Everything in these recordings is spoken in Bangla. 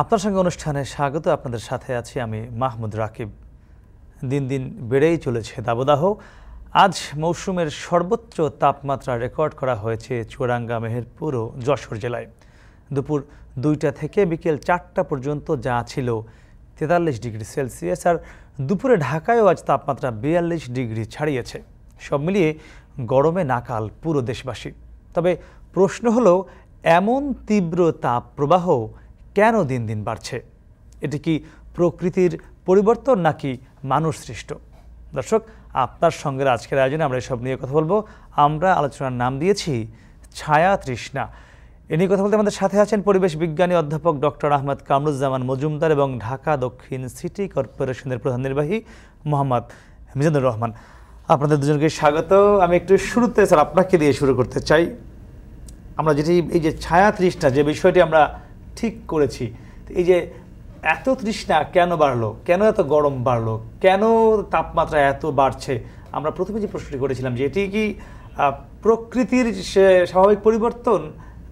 আপনার সঙ্গে অনুষ্ঠানে স্বাগত আপনাদের সাথে আছি আমি মাহমুদ রাকিব দিন দিন বেড়েই চলেছে দাবদাহ আজ মৌসুমের সর্বোচ্চ তাপমাত্রা রেকর্ড করা হয়েছে চুয়াডাঙ্গা মেহেরপুর ও যশোর জেলায় দুপুর দুইটা থেকে বিকেল চারটা পর্যন্ত যা ছিল তেতাল্লিশ ডিগ্রি সেলসিয়াস আর দুপুরে ঢাকায়ও আজ তাপমাত্রা বিয়াল্লিশ ডিগ্রি ছাড়িয়েছে সব মিলিয়ে গরমে নাকাল পুরো দেশবাসী তবে প্রশ্ন হলো এমন তীব্র তাপ প্রবাহ কেন দিন দিন বাড়ছে এটি কি প্রকৃতির পরিবর্তন নাকি মানুষ সৃষ্ট দর্শক আপনার সঙ্গে আজকের আয়োজনে আমরা এসব নিয়ে কথা বলবো আমরা আলোচনার নাম দিয়েছি ছায়া তৃষ্ণা এ নিয়ে কথা বলতে আমাদের সাথে আছেন পরিবেশ বিজ্ঞানী অধ্যাপক ডক্টর আহমদ কামরুজ্জামান মজুমদার এবং ঢাকা দক্ষিণ সিটি কর্পোরেশনের প্রধান নির্বাহী মোহাম্মদ মিজানুর রহমান আপনাদের দুজনকে স্বাগত আমি একটু শুরুতে স্যার আপনাকে দিয়ে শুরু করতে চাই আমরা যেটি এই যে ছায়া তৃষ্ণা যে বিষয়টি আমরা ঠিক করেছি এই যে এত তৃষ্ণা কেন বাড়লো কেন এত গরম বাড়লো কেন তাপমাত্রা এত বাড়ছে আমরা প্রথমে যে প্রশ্নটি করেছিলাম যে এটি কি প্রকৃতির স্বাভাবিক পরিবর্তন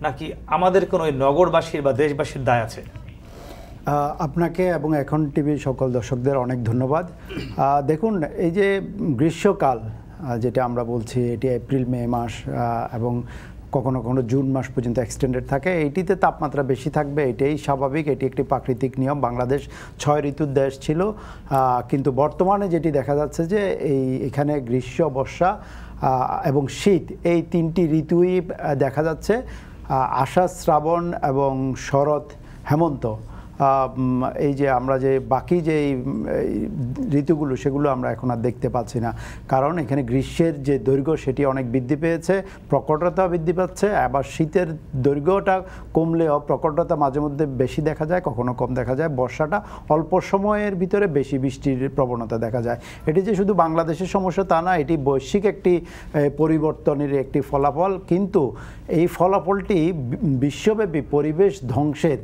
নাকি আমাদের কোনো ওই নগরবাসীর বা দেশবাসীর দায় আছে আপনাকে এবং এখন টিভির সকল দর্শকদের অনেক ধন্যবাদ দেখুন এই যে গ্রীষ্মকাল যেটা আমরা বলছি এটি এপ্রিল মে মাস এবং কখনো কখনো জুন মাস পর্যন্ত এক্সটেন্ডেড থাকে এইটিতে তাপমাত্রা বেশি থাকবে এটাই স্বাভাবিক এটি একটি প্রাকৃতিক নিয়ম বাংলাদেশ ছয় ঋতুর দেশ ছিল কিন্তু বর্তমানে যেটি দেখা যাচ্ছে যে এই এখানে গ্রীষ্ম বর্ষা এবং শীত এই তিনটি ঋতুই দেখা যাচ্ছে আষাঢ় শ্রাবণ এবং শরৎ হেমন্ত এই যে আমরা যে বাকি যে ঋতুগুলো সেগুলো আমরা এখন আর দেখতে পাচ্ছি না কারণ এখানে গ্রীষ্মের যে দৈর্ঘ্য সেটি অনেক বৃদ্ধি পেয়েছে প্রকটতা বৃদ্ধি পাচ্ছে আবার শীতের দৈর্ঘ্যটা কমলেও প্রকটতা মাঝে মধ্যে বেশি দেখা যায় কখনো কম দেখা যায় বর্ষাটা অল্প সময়ের ভিতরে বেশি বৃষ্টির প্রবণতা দেখা যায় এটি যে শুধু বাংলাদেশের সমস্যা তা না এটি বৈশ্বিক একটি পরিবর্তনের একটি ফলাফল কিন্তু এই ফলাফলটি বিশ্বব্যাপী পরিবেশ ধ্বংসের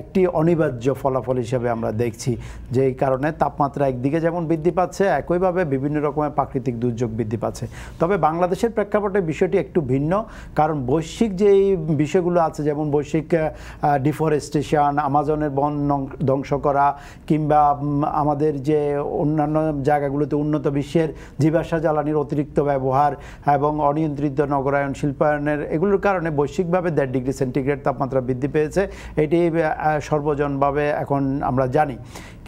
একটি অনিবার্য ফলাফল হিসেবে আমরা দেখছি যেই কারণে তাপমাত্রা একদিকে যেমন বৃদ্ধি পাচ্ছে একইভাবে বিভিন্ন রকমের প্রাকৃতিক দুর্যোগ বৃদ্ধি পাচ্ছে তবে বাংলাদেশের প্রেক্ষাপটে বিষয়টি একটু ভিন্ন কারণ বৈশ্বিক যেই বিষয়গুলো আছে যেমন বৈশ্বিক ডিফরেস্টেশন আমাজনের বন ধ্বংস করা কিংবা আমাদের যে অন্যান্য জায়গাগুলোতে উন্নত বিশ্বের জীবাশা জ্বালানির অতিরিক্ত ব্যবহার এবং অনিয়ন্ত্রিত নগরায়ন শিল্পায়নের এগুলোর কারণে বৈশ্বিকভাবে দেড় ডিগ্রি সেন্টিগ্রেড তাপমাত্রা বৃদ্ধি পেয়েছে এটি সর্বজনভাবে এখন আমরা জানি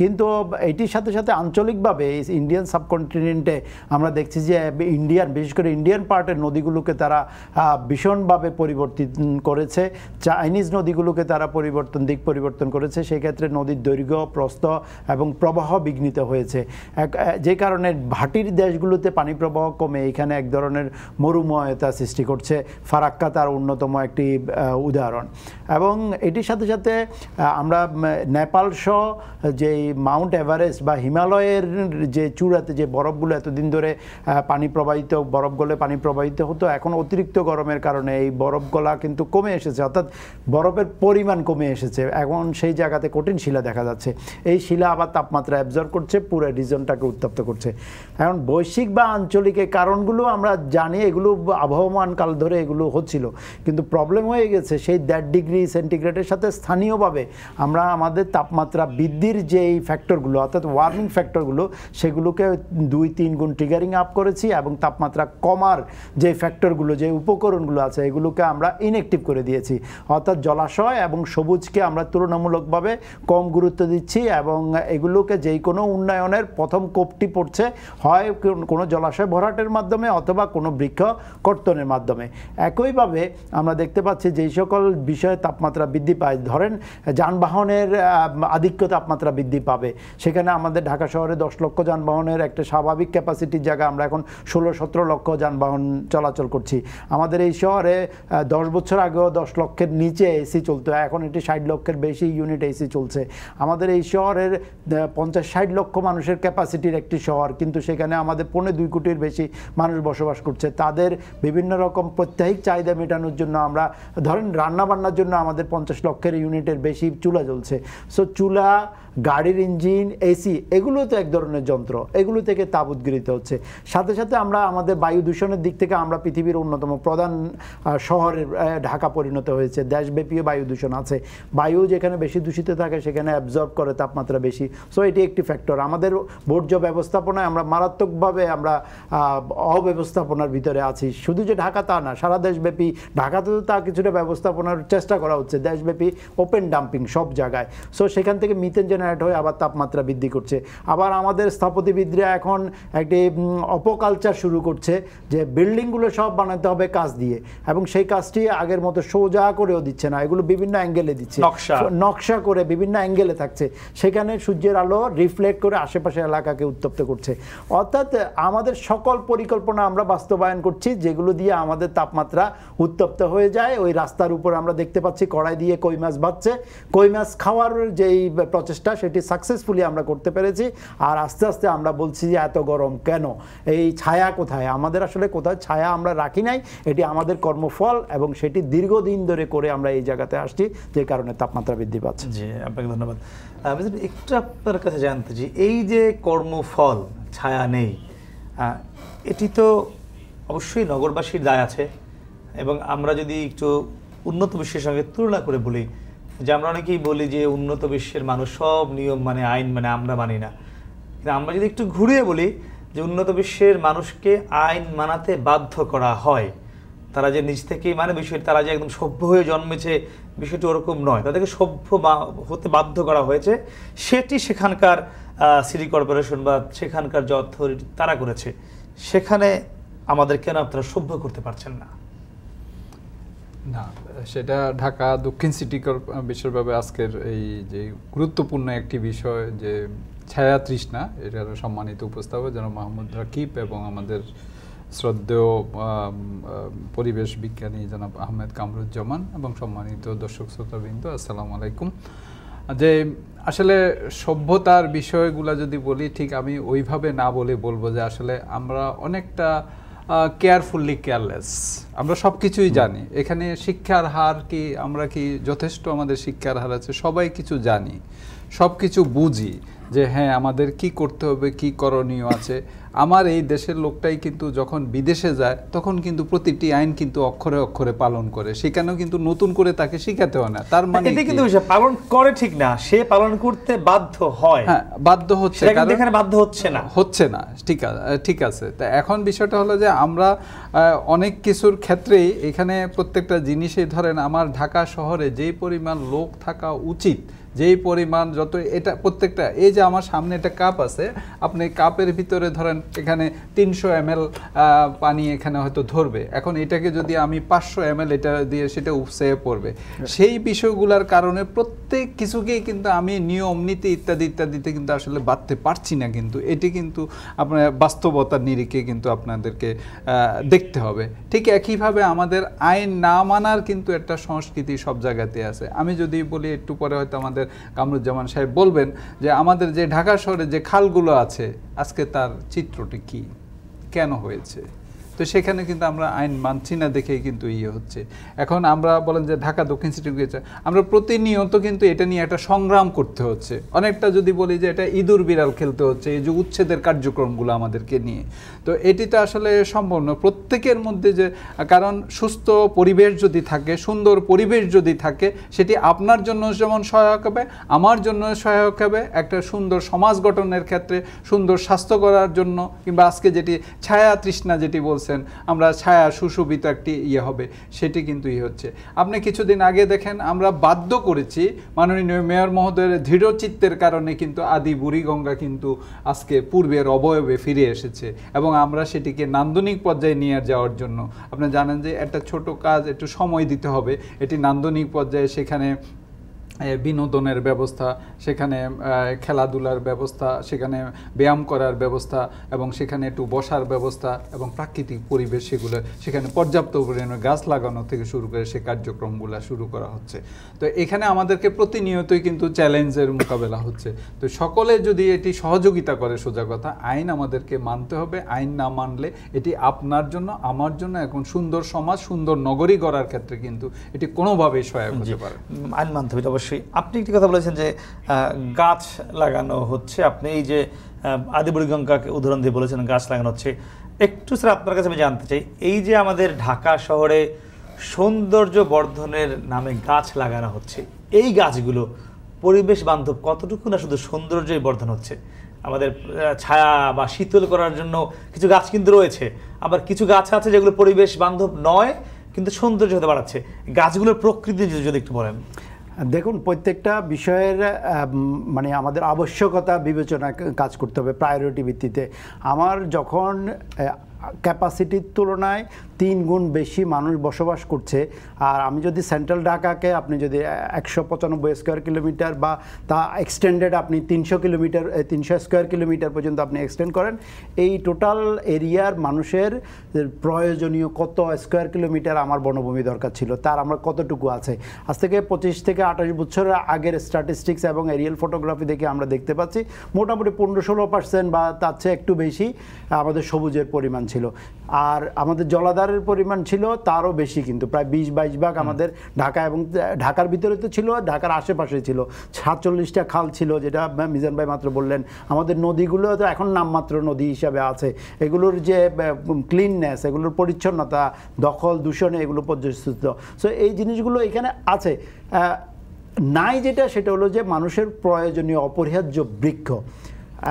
কিন্তু এটির সাথে সাথে আঞ্চলিকভাবে ইন্ডিয়ান সাবকন্টিনেন্টে আমরা দেখছি যে ইন্ডিয়ান বিশেষ করে ইন্ডিয়ান পার্টের নদীগুলোকে তারা ভীষণভাবে পরিবর্তিত করেছে চাইনিজ নদীগুলোকে তারা পরিবর্তন দিক পরিবর্তন করেছে সেক্ষেত্রে নদীর দৈর্ঘ্য প্রস্থ এবং প্রবাহ বিঘ্নিত হয়েছে এক যে কারণে ভাটির দেশগুলোতে পানি প্রবাহ কমে এখানে এক ধরনের মরুময়তা সৃষ্টি করছে ফারাক্কা তার অন্যতম একটি উদাহরণ এবং এটির সাথে সাথে আমরা নেপাল সহ যে মাউন্ট এভারেস্ট বা হিমালয়ের যে চূড়াতে যে বরফগুলো এতদিন ধরে পানি প্রবাহিত বরফ গলে পানি প্রবাহিত হতো এখন অতিরিক্ত গরমের কারণে এই বরফ গলা কিন্তু কমে এসেছে অর্থাৎ বরফের পরিমাণ কমে এসেছে এখন সেই জায়গাতে কঠিন শিলা দেখা যাচ্ছে এই শিলা আবার তাপমাত্রা অ্যাবজর্ব করছে পুরো রিজনটাকে উত্তপ্ত করছে এখন বৈশ্বিক বা আঞ্চলিক এই কারণগুলো আমরা জানি এগুলো আবহমান কাল ধরে এগুলো হচ্ছিল কিন্তু প্রবলেম হয়ে গেছে সেই দেড় ডিগ্রি সেন্টিগ্রেডের সাথে স্থানীয় সুন্দরভাবে আমরা আমাদের তাপমাত্রা বৃদ্ধির যেই ফ্যাক্টরগুলো অর্থাৎ ওয়ার্মিং ফ্যাক্টরগুলো সেগুলোকে দুই তিন গুণ ট্রিগারিং আপ করেছি এবং তাপমাত্রা কমার যে ফ্যাক্টরগুলো যে উপকরণগুলো আছে এগুলোকে আমরা ইনএক্টিভ করে দিয়েছি অর্থাৎ জলাশয় এবং সবুজকে আমরা তুলনামূলকভাবে কম গুরুত্ব দিচ্ছি এবং এগুলোকে যেই কোনো উন্নয়নের প্রথম কোপটি পড়ছে হয় কোনো জলাশয় ভরাটের মাধ্যমে অথবা কোনো বৃক্ষ কর্তনের মাধ্যমে একইভাবে আমরা দেখতে পাচ্ছি যেই সকল বিষয়ে তাপমাত্রা বৃদ্ধি পায় ধরেন যানবাহনের আধিক্য তাপমাত্রা বৃদ্ধি পাবে সেখানে আমাদের ঢাকা শহরে দশ লক্ষ যানবাহনের একটা স্বাভাবিক ক্যাপাসিটির জায়গায় আমরা এখন ষোলো সতেরো লক্ষ যানবাহন চলাচল করছি আমাদের এই শহরে দশ বছর আগেও দশ লক্ষের নিচে এসি চলতো এখন এটি ষাট লক্ষের বেশি ইউনিট এসি চলছে আমাদের এই শহরের পঞ্চাশ ষাট লক্ষ মানুষের ক্যাপাসিটির একটি শহর কিন্তু সেখানে আমাদের পৌনে দুই কোটির বেশি মানুষ বসবাস করছে তাদের বিভিন্ন রকম প্রত্যাহিক চাহিদা মেটানোর জন্য আমরা ধরেন রান্নাবান্নার জন্য আমাদের পঞ্চাশ লক্ষের ইউনিটের বেশি চুলা জ্বলছে সো চুলা গাড়ির ইঞ্জিন এসি এগুলো তো এক ধরনের যন্ত্র এগুলো থেকে তাপ উদ্গৃহীত হচ্ছে সাথে সাথে আমরা আমাদের বায়ু দূষণের দিক থেকে আমরা পৃথিবীর অন্যতম প্রধান শহরের ঢাকা পরিণত হয়েছে দেশব্যাপী বায়ু দূষণ আছে বায়ু যেখানে বেশি দূষিত থাকে সেখানে অ্যাবজর্ব করে তাপমাত্রা বেশি সো এটি একটি ফ্যাক্টর আমাদের বর্জ্য ব্যবস্থাপনায় আমরা মারাত্মকভাবে আমরা অব্যবস্থাপনার ভিতরে আছি শুধু যে ঢাকা তা না সারা দেশব্যাপী ঢাকাতে তো তা কিছুটা ব্যবস্থাপনার চেষ্টা করা হচ্ছে দেশব্যাপী ওপেন ডাম্পিং সব জায়গায় সো সেখান থেকে মিথেন জেনারেট হয়ে আবার তাপমাত্রা বৃদ্ধি করছে আবার আমাদের স্থাপতিবিদরা এখন একটি অপকালচার শুরু করছে যে বিল্ডিংগুলো সব বানাতে হবে কাজ দিয়ে এবং সেই কাজটি আগের মতো সোজা করেও দিচ্ছে না এগুলো বিভিন্ন অ্যাঙ্গেলে দিচ্ছে নকশা করে বিভিন্ন অ্যাঙ্গেলে থাকছে সেখানে সূর্যের আলো রিফ্লেক্ট করে আশেপাশে এলাকাকে উত্তপ্ত করছে অর্থাৎ আমাদের সকল পরিকল্পনা আমরা বাস্তবায়ন করছি যেগুলো দিয়ে আমাদের তাপমাত্রা উত্তপ্ত হয়ে যায় ওই রাস্তার উপর আমরা দেখতে পাচ্ছি কড়াই দিয়ে কই মাছ ভাজছে কই মাছ খাওয়ার যেই প্রচেষ্টা সেটি সাকসেসফুলি আমরা করতে পেরেছি আর আস্তে আস্তে আমরা বলছি যে এত গরম কেন এই ছায়া কোথায় আমাদের আসলে কোথায় ছায়া আমরা রাখি নাই এটি আমাদের কর্মফল এবং সেটি দীর্ঘদিন ধরে করে আমরা এই জায়গাতে আসছি যে কারণে তাপমাত্রা বৃদ্ধি পাচ্ছে জি আপনাকে ধন্যবাদ একটু আপনার কাছে জানতে চাই এই যে কর্মফল ছায়া নেই এটি তো অবশ্যই নগরবাসীর দায় আছে এবং আমরা যদি একটু উন্নত বিশ্বের সঙ্গে তুলনা করে বলি যে আমরা অনেকেই বলি যে উন্নত বিশ্বের মানুষ সব নিয়ম মানে আইন মানে আমরা মানি না কিন্তু আমরা যদি একটু ঘুরিয়ে বলি যে উন্নত বিশ্বের মানুষকে আইন মানাতে বাধ্য করা হয় তারা যে নিজ থেকেই মানে বিষয়টি তারা যে একদম সভ্য হয়ে জন্মেছে বিষয়টি ওরকম নয় তাদেরকে সভ্য হতে বাধ্য করা হয়েছে সেটি সেখানকার সিটি কর্পোরেশন বা সেখানকার যে অথরিটি তারা করেছে সেখানে আমাদের কেন আপনারা সভ্য করতে পারছেন না না সেটা ঢাকা দক্ষিণ সিটি বিশেষভাবে আজকের এই যে গুরুত্বপূর্ণ একটি বিষয় যে ছায়া তৃষ্ণা এটার সম্মানিত উপস্থাপক যেন মাহমুদ রাকিব এবং আমাদের শ্রদ্ধেয় পরিবেশ বিজ্ঞানী জনাব আহমেদ কামরুজ্জামান এবং সম্মানিত দর্শক শ্রোতাবৃন্দ আসসালামু আলাইকুম যে আসলে সভ্যতার বিষয়গুলো যদি বলি ঠিক আমি ওইভাবে না বলে বলবো যে আসলে আমরা অনেকটা কেয়ারফুললি কেয়ারলেস আমরা সব কিছুই জানি এখানে শিক্ষার হার কি আমরা কি যথেষ্ট আমাদের শিক্ষার হার আছে সবাই কিছু জানি সব কিছু বুঝি যে হ্যাঁ আমাদের কি করতে হবে কি করণীয় আছে আমার এই দেশের লোকটাই কিন্তু যখন বিদেশে যায় তখন কিন্তু প্রতিটি আইন কিন্তু অক্ষরে অক্ষরে পালন করে সেখানেও কিন্তু নতুন করে তাকে শিখাতে হয় না তার মানে এটা কিন্তু পালন করে ঠিক না সে পালন করতে বাধ্য হয় হ্যাঁ বাধ্য হচ্ছে এখানে বাধ্য হচ্ছে না হচ্ছে না ঠিক আছে ঠিক আছে তা এখন বিষয়টা হলো যে আমরা অনেক কিছুর ক্ষেত্রেই এখানে প্রত্যেকটা জিনিসে ধরেন আমার ঢাকা শহরে যে পরিমাণ লোক থাকা উচিত যেই পরিমাণ যত এটা প্রত্যেকটা এই যে আমার সামনে একটা কাপ আছে আপনি কাপের ভিতরে ধরেন এখানে তিনশো এম পানি এখানে হয়তো ধরবে এখন এটাকে যদি আমি পাঁচশো এম এটা দিয়ে সেটা উপসে পড়বে সেই বিষয়গুলোর কারণে প্রত্যেক কিছুকেই কিন্তু আমি নিয়ম নীতি ইত্যাদি ইত্যাদিতে কিন্তু আসলে বাঁধতে পারছি না কিন্তু এটি কিন্তু আপনার বাস্তবতার নিরিখে কিন্তু আপনাদেরকে দেখতে হবে ঠিক একইভাবে আমাদের আইন না মানার কিন্তু একটা সংস্কৃতি সব জায়গাতে আছে আমি যদি বলি একটু পরে হয়তো আমাদের আমাদের কামরুজ্জামান সাহেব বলবেন যে আমাদের যে ঢাকা শহরে যে খালগুলো আছে আজকে তার চিত্রটি কি কেন হয়েছে তো সেখানে কিন্তু আমরা আইন মানছি না দেখেই কিন্তু ইয়ে হচ্ছে এখন আমরা বলেন যে ঢাকা দক্ষিণ সিটি আমরা প্রতিনিয়ত কিন্তু এটা নিয়ে একটা সংগ্রাম করতে হচ্ছে অনেকটা যদি বলি যে এটা ইঁদুর বিড়াল খেলতে হচ্ছে এই যে উচ্ছেদের কার্যক্রমগুলো আমাদেরকে নিয়ে তো এটি তো আসলে সম্ভব নয় প্রত্যেকের মধ্যে যে কারণ সুস্থ পরিবেশ যদি থাকে সুন্দর পরিবেশ যদি থাকে সেটি আপনার জন্য যেমন সহায়ক হবে আমার জন্য সহায়ক হবে একটা সুন্দর সমাজ গঠনের ক্ষেত্রে সুন্দর স্বাস্থ্য করার জন্য কিংবা আজকে যেটি ছায়া তৃষ্ণা যেটি বলছে বলছেন আমরা ছায়া সুশোভিত একটি ইয়ে হবে সেটি কিন্তু ইয়ে হচ্ছে আপনি কিছুদিন আগে দেখেন আমরা বাধ্য করেছি মাননীয় মেয়র মহোদয়ের দৃঢ়চিত্তের কারণে কিন্তু আদি বুড়িগঙ্গা কিন্তু আজকে পূর্বের অবয়বে ফিরে এসেছে এবং আমরা সেটিকে নান্দনিক পর্যায়ে নিয়ে যাওয়ার জন্য আপনি জানেন যে একটা ছোট কাজ একটু সময় দিতে হবে এটি নান্দনিক পর্যায়ে সেখানে বিনোদনের ব্যবস্থা সেখানে খেলাধুলার ব্যবস্থা সেখানে ব্যায়াম করার ব্যবস্থা এবং সেখানে একটু বসার ব্যবস্থা এবং প্রাকৃতিক পরিবেশ সেগুলো সেখানে পর্যাপ্ত পরিমাণে গাছ লাগানো থেকে শুরু করে সে কার্যক্রমগুলো শুরু করা হচ্ছে তো এখানে আমাদেরকে প্রতিনিয়তই কিন্তু চ্যালেঞ্জের মোকাবেলা হচ্ছে তো সকলে যদি এটি সহযোগিতা করে সোজা কথা আইন আমাদেরকে মানতে হবে আইন না মানলে এটি আপনার জন্য আমার জন্য এখন সুন্দর সমাজ সুন্দর নগরী গড়ার ক্ষেত্রে কিন্তু এটি কোনোভাবেই সহায়ক হতে পারে আইন মানতে হবে অবশ্যই আপনি একটি কথা বলেছেন যে গাছ লাগানো হচ্ছে আপনি এই যে আদিবুড়িগঙ্গাকে উদাহরণ দিয়ে বলেছেন গাছ লাগানো হচ্ছে একটু স্যার আপনার কাছে আমি জানতে চাই এই যে আমাদের ঢাকা শহরে সৌন্দর্য বর্ধনের নামে গাছ লাগানো হচ্ছে এই গাছগুলো পরিবেশ বান্ধব কতটুকু না শুধু সৌন্দর্যই বর্ধন হচ্ছে আমাদের ছায়া বা শীতল করার জন্য কিছু গাছ কিন্তু রয়েছে আবার কিছু গাছ আছে যেগুলো পরিবেশ বান্ধব নয় কিন্তু সৌন্দর্য হতে বাড়াচ্ছে গাছগুলোর প্রকৃতি যদি একটু বলেন দেখুন প্রত্যেকটা বিষয়ের মানে আমাদের আবশ্যকতা বিবেচনা কাজ করতে হবে প্রায়োরিটি ভিত্তিতে আমার যখন ক্যাপাসিটির তুলনায় তিন গুণ বেশি মানুষ বসবাস করছে আর আমি যদি সেন্ট্রাল ঢাকাকে আপনি যদি একশো পঁচানব্বই স্কোয়ার কিলোমিটার বা তা এক্সটেন্ডেড আপনি তিনশো কিলোমিটার তিনশো স্কোয়ার কিলোমিটার পর্যন্ত আপনি এক্সটেন্ড করেন এই টোটাল এরিয়ার মানুষের প্রয়োজনীয় কত স্কোয়ার কিলোমিটার আমার বনভূমি দরকার ছিল তার আমার কতটুকু আছে আজ থেকে পঁচিশ থেকে আঠাশ বছরের আগের স্ট্যাটিস্টিক্স এবং এরিয়াল ফটোগ্রাফি দেখে আমরা দেখতে পাচ্ছি মোটামুটি পনেরো ষোলো পার্সেন্ট বা তার চেয়ে একটু বেশি আমাদের সবুজের পরিমাণ ছিল আর আমাদের জলাধারের পরিমাণ ছিল তারও বেশি কিন্তু প্রায় বিশ বাইশ ভাগ আমাদের ঢাকা এবং ঢাকার ভিতরে তো ছিল ঢাকার আশেপাশে ছিল সাতচল্লিশটা খাল ছিল যেটা মিজান ভাই মাত্র বললেন আমাদের নদীগুলো তো এখন নামমাত্র নদী হিসাবে আছে এগুলোর যে ক্লিননেস এগুলোর পরিচ্ছন্নতা দখল দূষণে এগুলো পর্যস্ত সো এই জিনিসগুলো এখানে আছে নাই যেটা সেটা হলো যে মানুষের প্রয়োজনীয় অপরিহার্য বৃক্ষ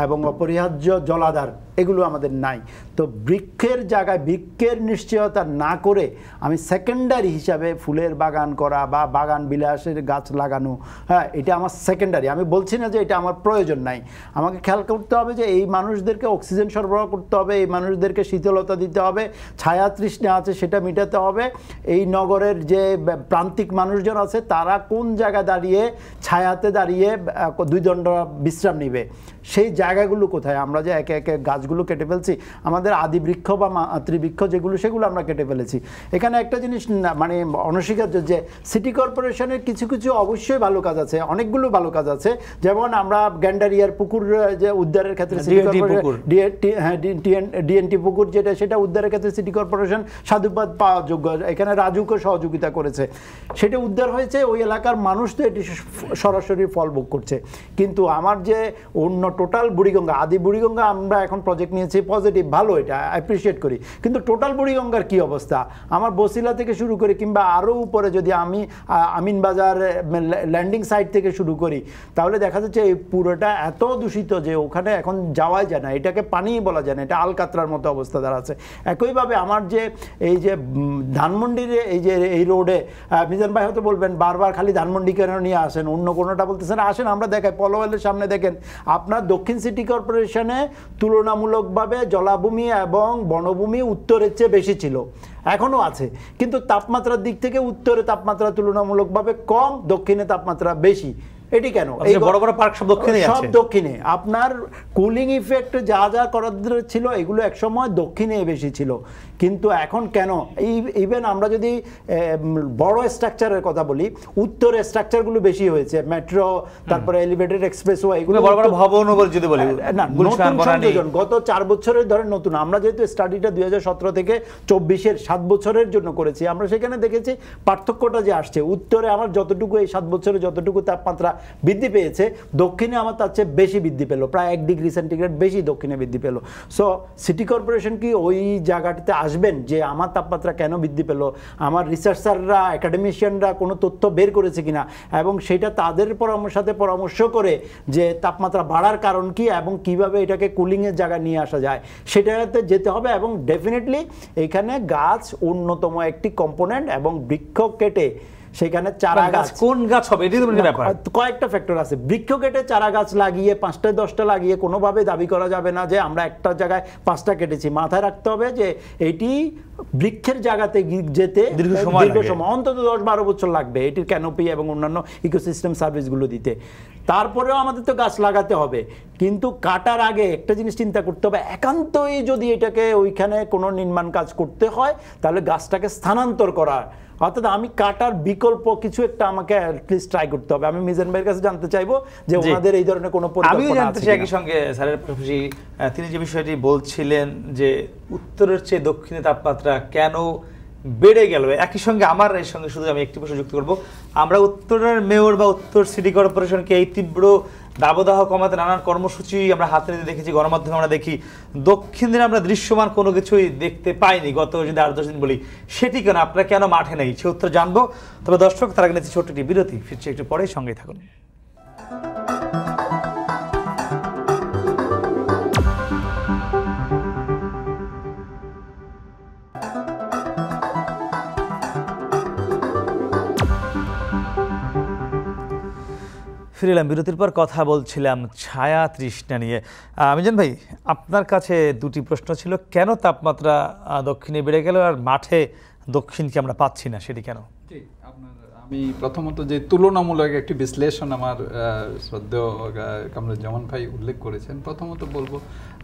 এবং অপরিহার্য জলাধার এগুলো আমাদের নাই তো বৃক্ষের জায়গায় বৃক্ষের নিশ্চয়তা না করে আমি সেকেন্ডারি হিসাবে ফুলের বাগান করা বা বাগান বিলাসের গাছ লাগানো হ্যাঁ এটা আমার সেকেন্ডারি আমি বলছি না যে এটা আমার প্রয়োজন নাই আমাকে খেয়াল করতে হবে যে এই মানুষদেরকে অক্সিজেন সরবরাহ করতে হবে এই মানুষদেরকে শীতলতা দিতে হবে ছায়া তৃষ্ণা আছে সেটা মেটাতে হবে এই নগরের যে প্রান্তিক মানুষজন আছে তারা কোন জায়গায় দাঁড়িয়ে ছায়াতে দাঁড়িয়ে দুই দণ্ড বিশ্রাম নিবে সেই জায়গাগুলো কোথায় আমরা যে একে একে গাছগুলো কেটে ফেলছি আমার আমাদের আদি বৃক্ষ বা মাতৃবৃক্ষ যেগুলো সেগুলো আমরা কেটে ফেলেছি এখানে একটা জিনিস মানে অনস্বীকার্য যে সিটি কর্পোরেশনের কিছু কিছু অবশ্যই ভালো কাজ আছে অনেকগুলো ভালো কাজ আছে যেমন আমরা গ্যান্ডারিয়ার পুকুর যে উদ্ধারের ক্ষেত্রে ডিএনটি হ্যাঁ, পুকুর যেটা সেটা উদ্ধারের ক্ষেত্রে সিটি কর্পোরেশন সাধুবাদ পাওয়া যোগ্য এখানে রাজুকে সহযোগিতা করেছে সেটা উদ্ধার হয়েছে ওই এলাকার মানুষ তো এটি সরাসরি ফল ভোগ করছে কিন্তু আমার যে অন্য টোটাল বুড়িগঙ্গা আদি বুড়িগঙ্গা আমরা এখন প্রজেক্ট নিয়েছি পজিটিভ ভালো ভালো এটা অ্যাপ্রিসিয়েট করি কিন্তু টোটাল বুড়িগঙ্গার কি অবস্থা আমার বসিলা থেকে শুরু করে কিংবা আরও উপরে যদি আমি আমিন বাজার ল্যান্ডিং সাইট থেকে শুরু করি তাহলে দেখা যাচ্ছে এই পুরোটা এত দূষিত যে ওখানে এখন যাওয়াই যায় না এটাকে পানি বলা যায় না এটা আলকাতরার মতো অবস্থা দাঁড়াচ্ছে একইভাবে আমার যে এই যে ধানমন্ডির এই যে এই রোডে মিজান ভাই হয়তো বলবেন বারবার খালি ধানমন্ডি কেন নিয়ে আসেন অন্য কোনোটা বলতেছেন আসেন আমরা দেখাই পলোয়েলের সামনে দেখেন আপনার দক্ষিণ সিটি কর্পোরেশনে তুলনামূলকভাবে জলাভূমি মরুভূমি এবং বনভূমি উত্তরের চেয়ে বেশি ছিল এখনও আছে কিন্তু তাপমাত্রার দিক থেকে উত্তরে তাপমাত্রা তুলনামূলকভাবে কম দক্ষিণে তাপমাত্রা বেশি এটি কেন এই বড় বড় পার্ক সব দক্ষিণে সব দক্ষিণে আপনার কুলিং ইফেক্ট যা যা করার ছিল এগুলো একসময় দক্ষিণে বেশি ছিল কিন্তু এখন কেন এই ইভেন আমরা যদি বড় স্ট্রাকচারের কথা বলি উত্তর স্ট্রাকচারগুলো বেশি হয়েছে মেট্রো তারপরে এলিভেটেড এক্সপ্রেসওয়ে এগুলো বড় বড় ভবন যদি বলি না নতুন সংযোজন গত চার বছরের ধরে নতুন আমরা যেহেতু স্টাডিটা দুই থেকে চব্বিশের সাত বছরের জন্য করেছি আমরা সেখানে দেখেছি পার্থক্যটা যে আসছে উত্তরে আমার যতটুকু এই সাত বছরে যতটুকু তাপমাত্রা বৃদ্ধি পেয়েছে দক্ষিণে আমার তার চেয়ে বেশি বৃদ্ধি পেলো প্রায় এক ডিগ্রি সেন্টিগ্রেড বেশি দক্ষিণে বৃদ্ধি পেলো সো সিটি কর্পোরেশন কি ওই জায়গাটিতে আসবেন যে আমার তাপমাত্রা কেন বৃদ্ধি পেলো আমার রিসার্চাররা একাডেমিশিয়ানরা কোনো তথ্য বের করেছে কিনা এবং সেটা তাদের পরামর্শ সাথে পরামর্শ করে যে তাপমাত্রা বাড়ার কারণ কি এবং কিভাবে এটাকে কুলিংয়ের জায়গা নিয়ে আসা যায় সেটাতে যেতে হবে এবং ডেফিনেটলি এখানে গাছ অন্যতম একটি কম্পোনেন্ট এবং বৃক্ষ কেটে সেখানে চারা গাছ কোন গাছ হবে এটি মানে ব্যাপার কয়েকটা ফ্যাক্টর আছে বৃক্ষ কেটে চারা গাছ লাগিয়ে পাঁচটা দশটা লাগিয়ে কোনোভাবে দাবি করা যাবে না যে আমরা একটা জায়গায় পাঁচটা কেটেছি মাথায় রাখতে হবে যে এটি বৃক্ষের জায়গাতে যেতে দীর্ঘ সময় অন্তত দশ বারো বছর লাগবে এটির ক্যানোপি এবং অন্যান্য ইকোসিস্টেম সার্ভিসগুলো দিতে তারপরেও আমাদের তো গাছ লাগাতে হবে কিন্তু কাটার আগে একটা জিনিস চিন্তা করতে হবে একান্তই যদি এটাকে ওইখানে কোনো নির্মাণ কাজ করতে হয় তাহলে গাছটাকে স্থানান্তর করার অর্থাৎ আমি কাটার বিকল্প কিছু একটা আমাকে অ্যাটলিস্ট ট্রাই করতে হবে আমি মিজান ভাইয়ের কাছে জানতে চাইবো যে ওনাদের এই ধরনের কোনো আমিও জানতে চাই একই সঙ্গে স্যারের তিনি যে বিষয়টি বলছিলেন যে উত্তরের চেয়ে দক্ষিণে তাপমাত্রা কেন বেড়ে গেল একই সঙ্গে আমার এর সঙ্গে শুধু আমি একটি প্রশ্ন যুক্ত করবো আমরা উত্তরের মেয়র বা উত্তর সিটি কর্পোরেশনকে এই তীব্র দাবদাহ কমাতে নানান কর্মসূচি আমরা হাতে নিতে দেখেছি গণমাধ্যমে আমরা দেখি দক্ষিণ দিনে আমরা দৃশ্যমান কোনো কিছুই দেখতে পাইনি গত যদি আট দশ দিন বলি সেটি কেন আপনারা কেন মাঠে নেই সে উত্তর জানবো তবে দর্শক তারা নিচ্ছে ছোট্ট বিরতি ফিরছে একটু পরেই সঙ্গেই থাকুন ফিরিলাম বিরতির পর কথা বলছিলাম ছায়া তৃষ্ণা নিয়ে আমিজান ভাই আপনার কাছে দুটি প্রশ্ন ছিল কেন তাপমাত্রা দক্ষিণে বেড়ে গেল আর মাঠে দক্ষিণকে আমরা পাচ্ছি না সেটি কেন আমি প্রথমত যে তুলনামূলক একটি বিশ্লেষণ আমার শ্রদ্ধেয় কামরুজ্জামান ভাই উল্লেখ করেছেন প্রথমত বলবো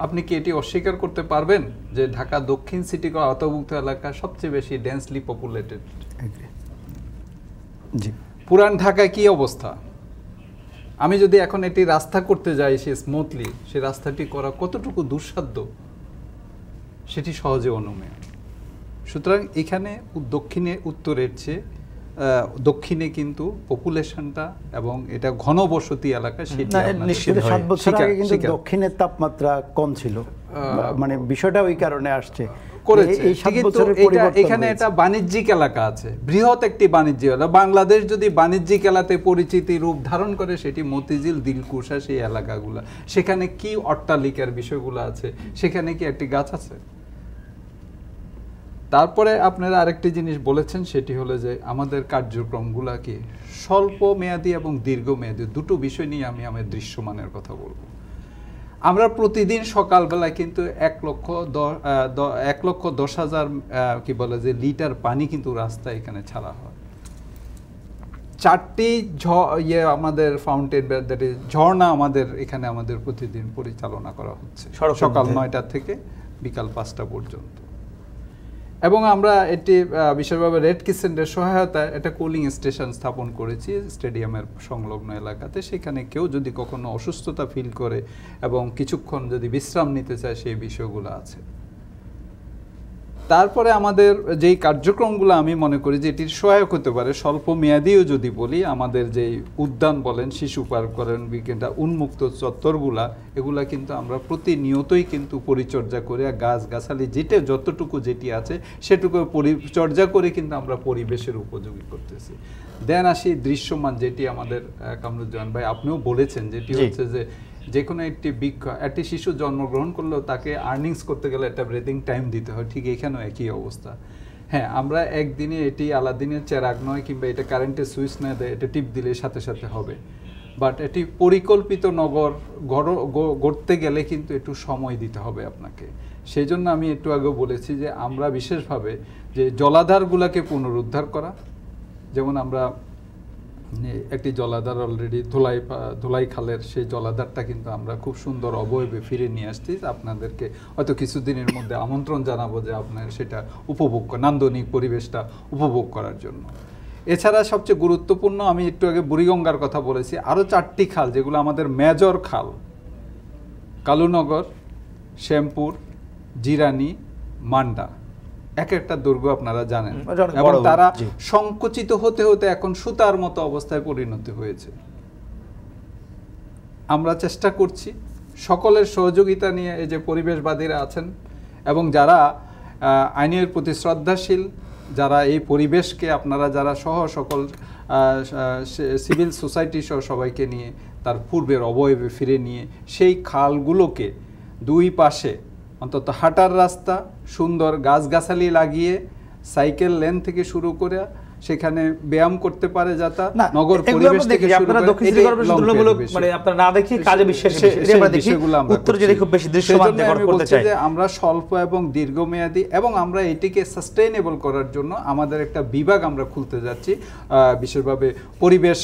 আপনি কি এটি অস্বীকার করতে পারবেন যে ঢাকা দক্ষিণ সিটি আওতাভুক্ত এলাকা সবচেয়ে বেশি ডেন্সলি পপুলেটেড জি পুরান ঢাকায় কি অবস্থা আমি যদি এখন এটি রাস্তা করতে যাই সে স্মুথলি সে রাস্তাটি করা কতটুকু দুঃসাধ্য সেটি সহজে অনুমেয় সুতরাং এখানে দক্ষিণে উত্তরের চেয়ে দক্ষিণে কিন্তু পপুলেশনটা এবং এটা ঘনবসতি এলাকা সেটা দক্ষিণের তাপমাত্রা কম ছিল মানে বিষয়টা ওই কারণে আসছে করেছে কিন্তু এখানে এটা বাণিজ্যিক এলাকা আছে বৃহৎ একটি এলাকা বাংলাদেশ যদি বাণিজ্যিক এলাতে পরিচিতি রূপ ধারণ করে সেটি মতিঝিল দিলকুশা সেই এলাকাগুলো সেখানে কি অট্টালিকার বিষয়গুলো আছে সেখানে কি একটি গাছ আছে তারপরে আপনারা আরেকটি জিনিস বলেছেন সেটি হলো যে আমাদের গুলাকে স্বল্প মেয়াদী এবং দীর্ঘ মেয়াদী দুটো বিষয় নিয়ে আমি আমার দৃশ্যমানের কথা বলবো আমরা প্রতিদিন সকালবেলা কিন্তু এক লক্ষ এক লক্ষ দশ হাজার কি বলে যে লিটার পানি কিন্তু রাস্তায় এখানে ছাড়া হয় চারটি ইয়ে আমাদের ফাউন্টেন দ্যাট ইজ ঝর্ণা আমাদের এখানে আমাদের প্রতিদিন পরিচালনা করা হচ্ছে সকাল নয়টা থেকে বিকাল পাঁচটা পর্যন্ত এবং আমরা এটি বিশেষভাবে রেড কিসেন্ডের সহায়তায় একটা কুলিং স্টেশন স্থাপন করেছি স্টেডিয়ামের সংলগ্ন এলাকাতে সেখানে কেউ যদি কখনো অসুস্থতা ফিল করে এবং কিছুক্ষণ যদি বিশ্রাম নিতে চায় সেই বিষয়গুলো আছে তারপরে আমাদের যেই কার্যক্রমগুলো আমি মনে করি যে এটির সহায়ক হতে পারে স্বল্প মেয়াদিও যদি বলি আমাদের যেই উদ্যান বলেন শিশু পার্ক করেন বিকেলটা উন্মুক্ত চত্বরগুলা এগুলো কিন্তু আমরা প্রতিনিয়তই কিন্তু পরিচর্যা করে গাছ গাছালি যেটা যতটুকু যেটি আছে সেটুকু পরিচর্যা করে কিন্তু আমরা পরিবেশের উপযোগী করতেছি দেন আসি দৃশ্যমান যেটি আমাদের কামরুজ্জামান ভাই আপনিও বলেছেন যেটি হচ্ছে যে যে কোনো একটি বৃক্ষ একটি শিশু জন্মগ্রহণ করলেও তাকে আর্নিংস করতে গেলে একটা ব্রেদিং টাইম দিতে হয় ঠিক এখানেও একই অবস্থা হ্যাঁ আমরা একদিনে এটি আলাদিনের চেরাগ নয় কিংবা এটা কারেন্টের সুইচ নয় এটা টিপ দিলে সাথে সাথে হবে বাট এটি পরিকল্পিত নগর গড় গড়তে গেলে কিন্তু একটু সময় দিতে হবে আপনাকে সেই জন্য আমি একটু আগে বলেছি যে আমরা বিশেষভাবে যে জলাধারগুলোকে পুনরুদ্ধার করা যেমন আমরা একটি জলাধার অলরেডি ধুলাই ধুলাই খালের সেই জলাধারটা কিন্তু আমরা খুব সুন্দর অবয়বে ফিরে নিয়ে আসছি আপনাদেরকে হয়তো কিছুদিনের মধ্যে আমন্ত্রণ জানাবো যে আপনার সেটা উপভোগ নান্দনিক পরিবেশটা উপভোগ করার জন্য এছাড়া সবচেয়ে গুরুত্বপূর্ণ আমি একটু আগে বুড়িগঙ্গার কথা বলেছি আরও চারটি খাল যেগুলো আমাদের মেজর খাল কালুনগর শ্যামপুর জিরানি মান্ডা এক একটা দুর্গ আপনারা জানেন এবং তারা সংকুচিত হতে হতে এখন সুতার মতো অবস্থায় পরিণত হয়েছে আমরা চেষ্টা করছি সকলের সহযোগিতা নিয়ে এই যে পরিবেশবাদীরা আছেন এবং যারা আইনের প্রতি শ্রদ্ধাশীল যারা এই পরিবেশকে আপনারা যারা সহ সকল সিভিল সোসাইটি সহ সবাইকে নিয়ে তার পূর্বের অবয়বে ফিরে নিয়ে সেই খালগুলোকে দুই পাশে অন্তত হাঁটার রাস্তা সুন্দর গাছগাছালি লাগিয়ে সাইকেল লেন থেকে শুরু করে সেখানে ব্যায়াম করতে পারে যাতা নগর পরিবেশ থেকে আপনারা দক্ষিণ সিটি কর্পোরেশন তুলনামূলক মানে আপনারা না দেখি কাজে বিশেষ আমরা দেখি উত্তর যদি খুব বেশি দৃশ্যমান করতে চাই যে আমরা স্বল্প এবং দীর্ঘমেয়াদী এবং আমরা এটিকে সাস্টেইনেবল করার জন্য আমাদের একটা বিভাগ আমরা খুলতে যাচ্ছি বিশেষভাবে পরিবেশ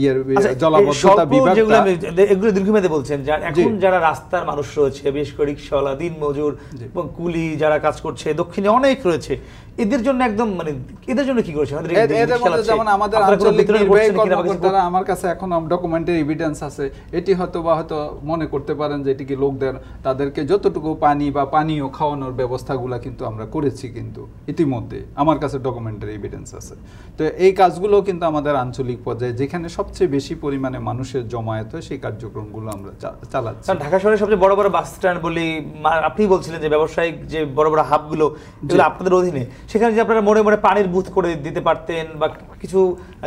ইয়ের ইয়ে, আচ্ছা, জলাবদ্ধতা বিভাগ যেগুলো আমি এগুলো দীর্ঘমেয়াদী বলছেন এখন যারা রাস্তার মানুষ রয়েছে বিশেষ করে দিন মজুর এবং কুলি যারা কাজ করছে দক্ষিণে অনেক রয়েছে এদের জন্য একদম মানে এদের জন্য কি করেছে এদের মধ্যে যেমন আমাদের আঞ্চলিক নির্বাহী কর্মকর্তারা আমার কাছে এখন ডকুমেন্টের এভিডেন্স আছে এটি হয়তো বা হয়তো মনে করতে পারেন যে এটিকে লোকদের তাদেরকে যতটুকু পানি বা পানীয় খাওয়ানোর ব্যবস্থাগুলো কিন্তু আমরা করেছি কিন্তু ইতিমধ্যে আমার কাছে ডকুমেন্টের এভিডেন্স আছে তো এই কাজগুলো কিন্তু আমাদের আঞ্চলিক পর্যায়ে যেখানে সবচেয়ে বেশি পরিমাণে মানুষের জমায়েত হয় সেই কার্যক্রমগুলো আমরা চালাচ্ছি ঢাকা শহরের সবচেয়ে বড় বড় বাস স্ট্যান্ড বলি আপনি বলছিলেন যে ব্যবসায়িক যে বড় বড় হাবগুলো এগুলো আপনাদের অধীনে সেখানে যে আপনারা মোড়ে মোড়ে পানির বুথ করে দিতে পারতেন বা কিছু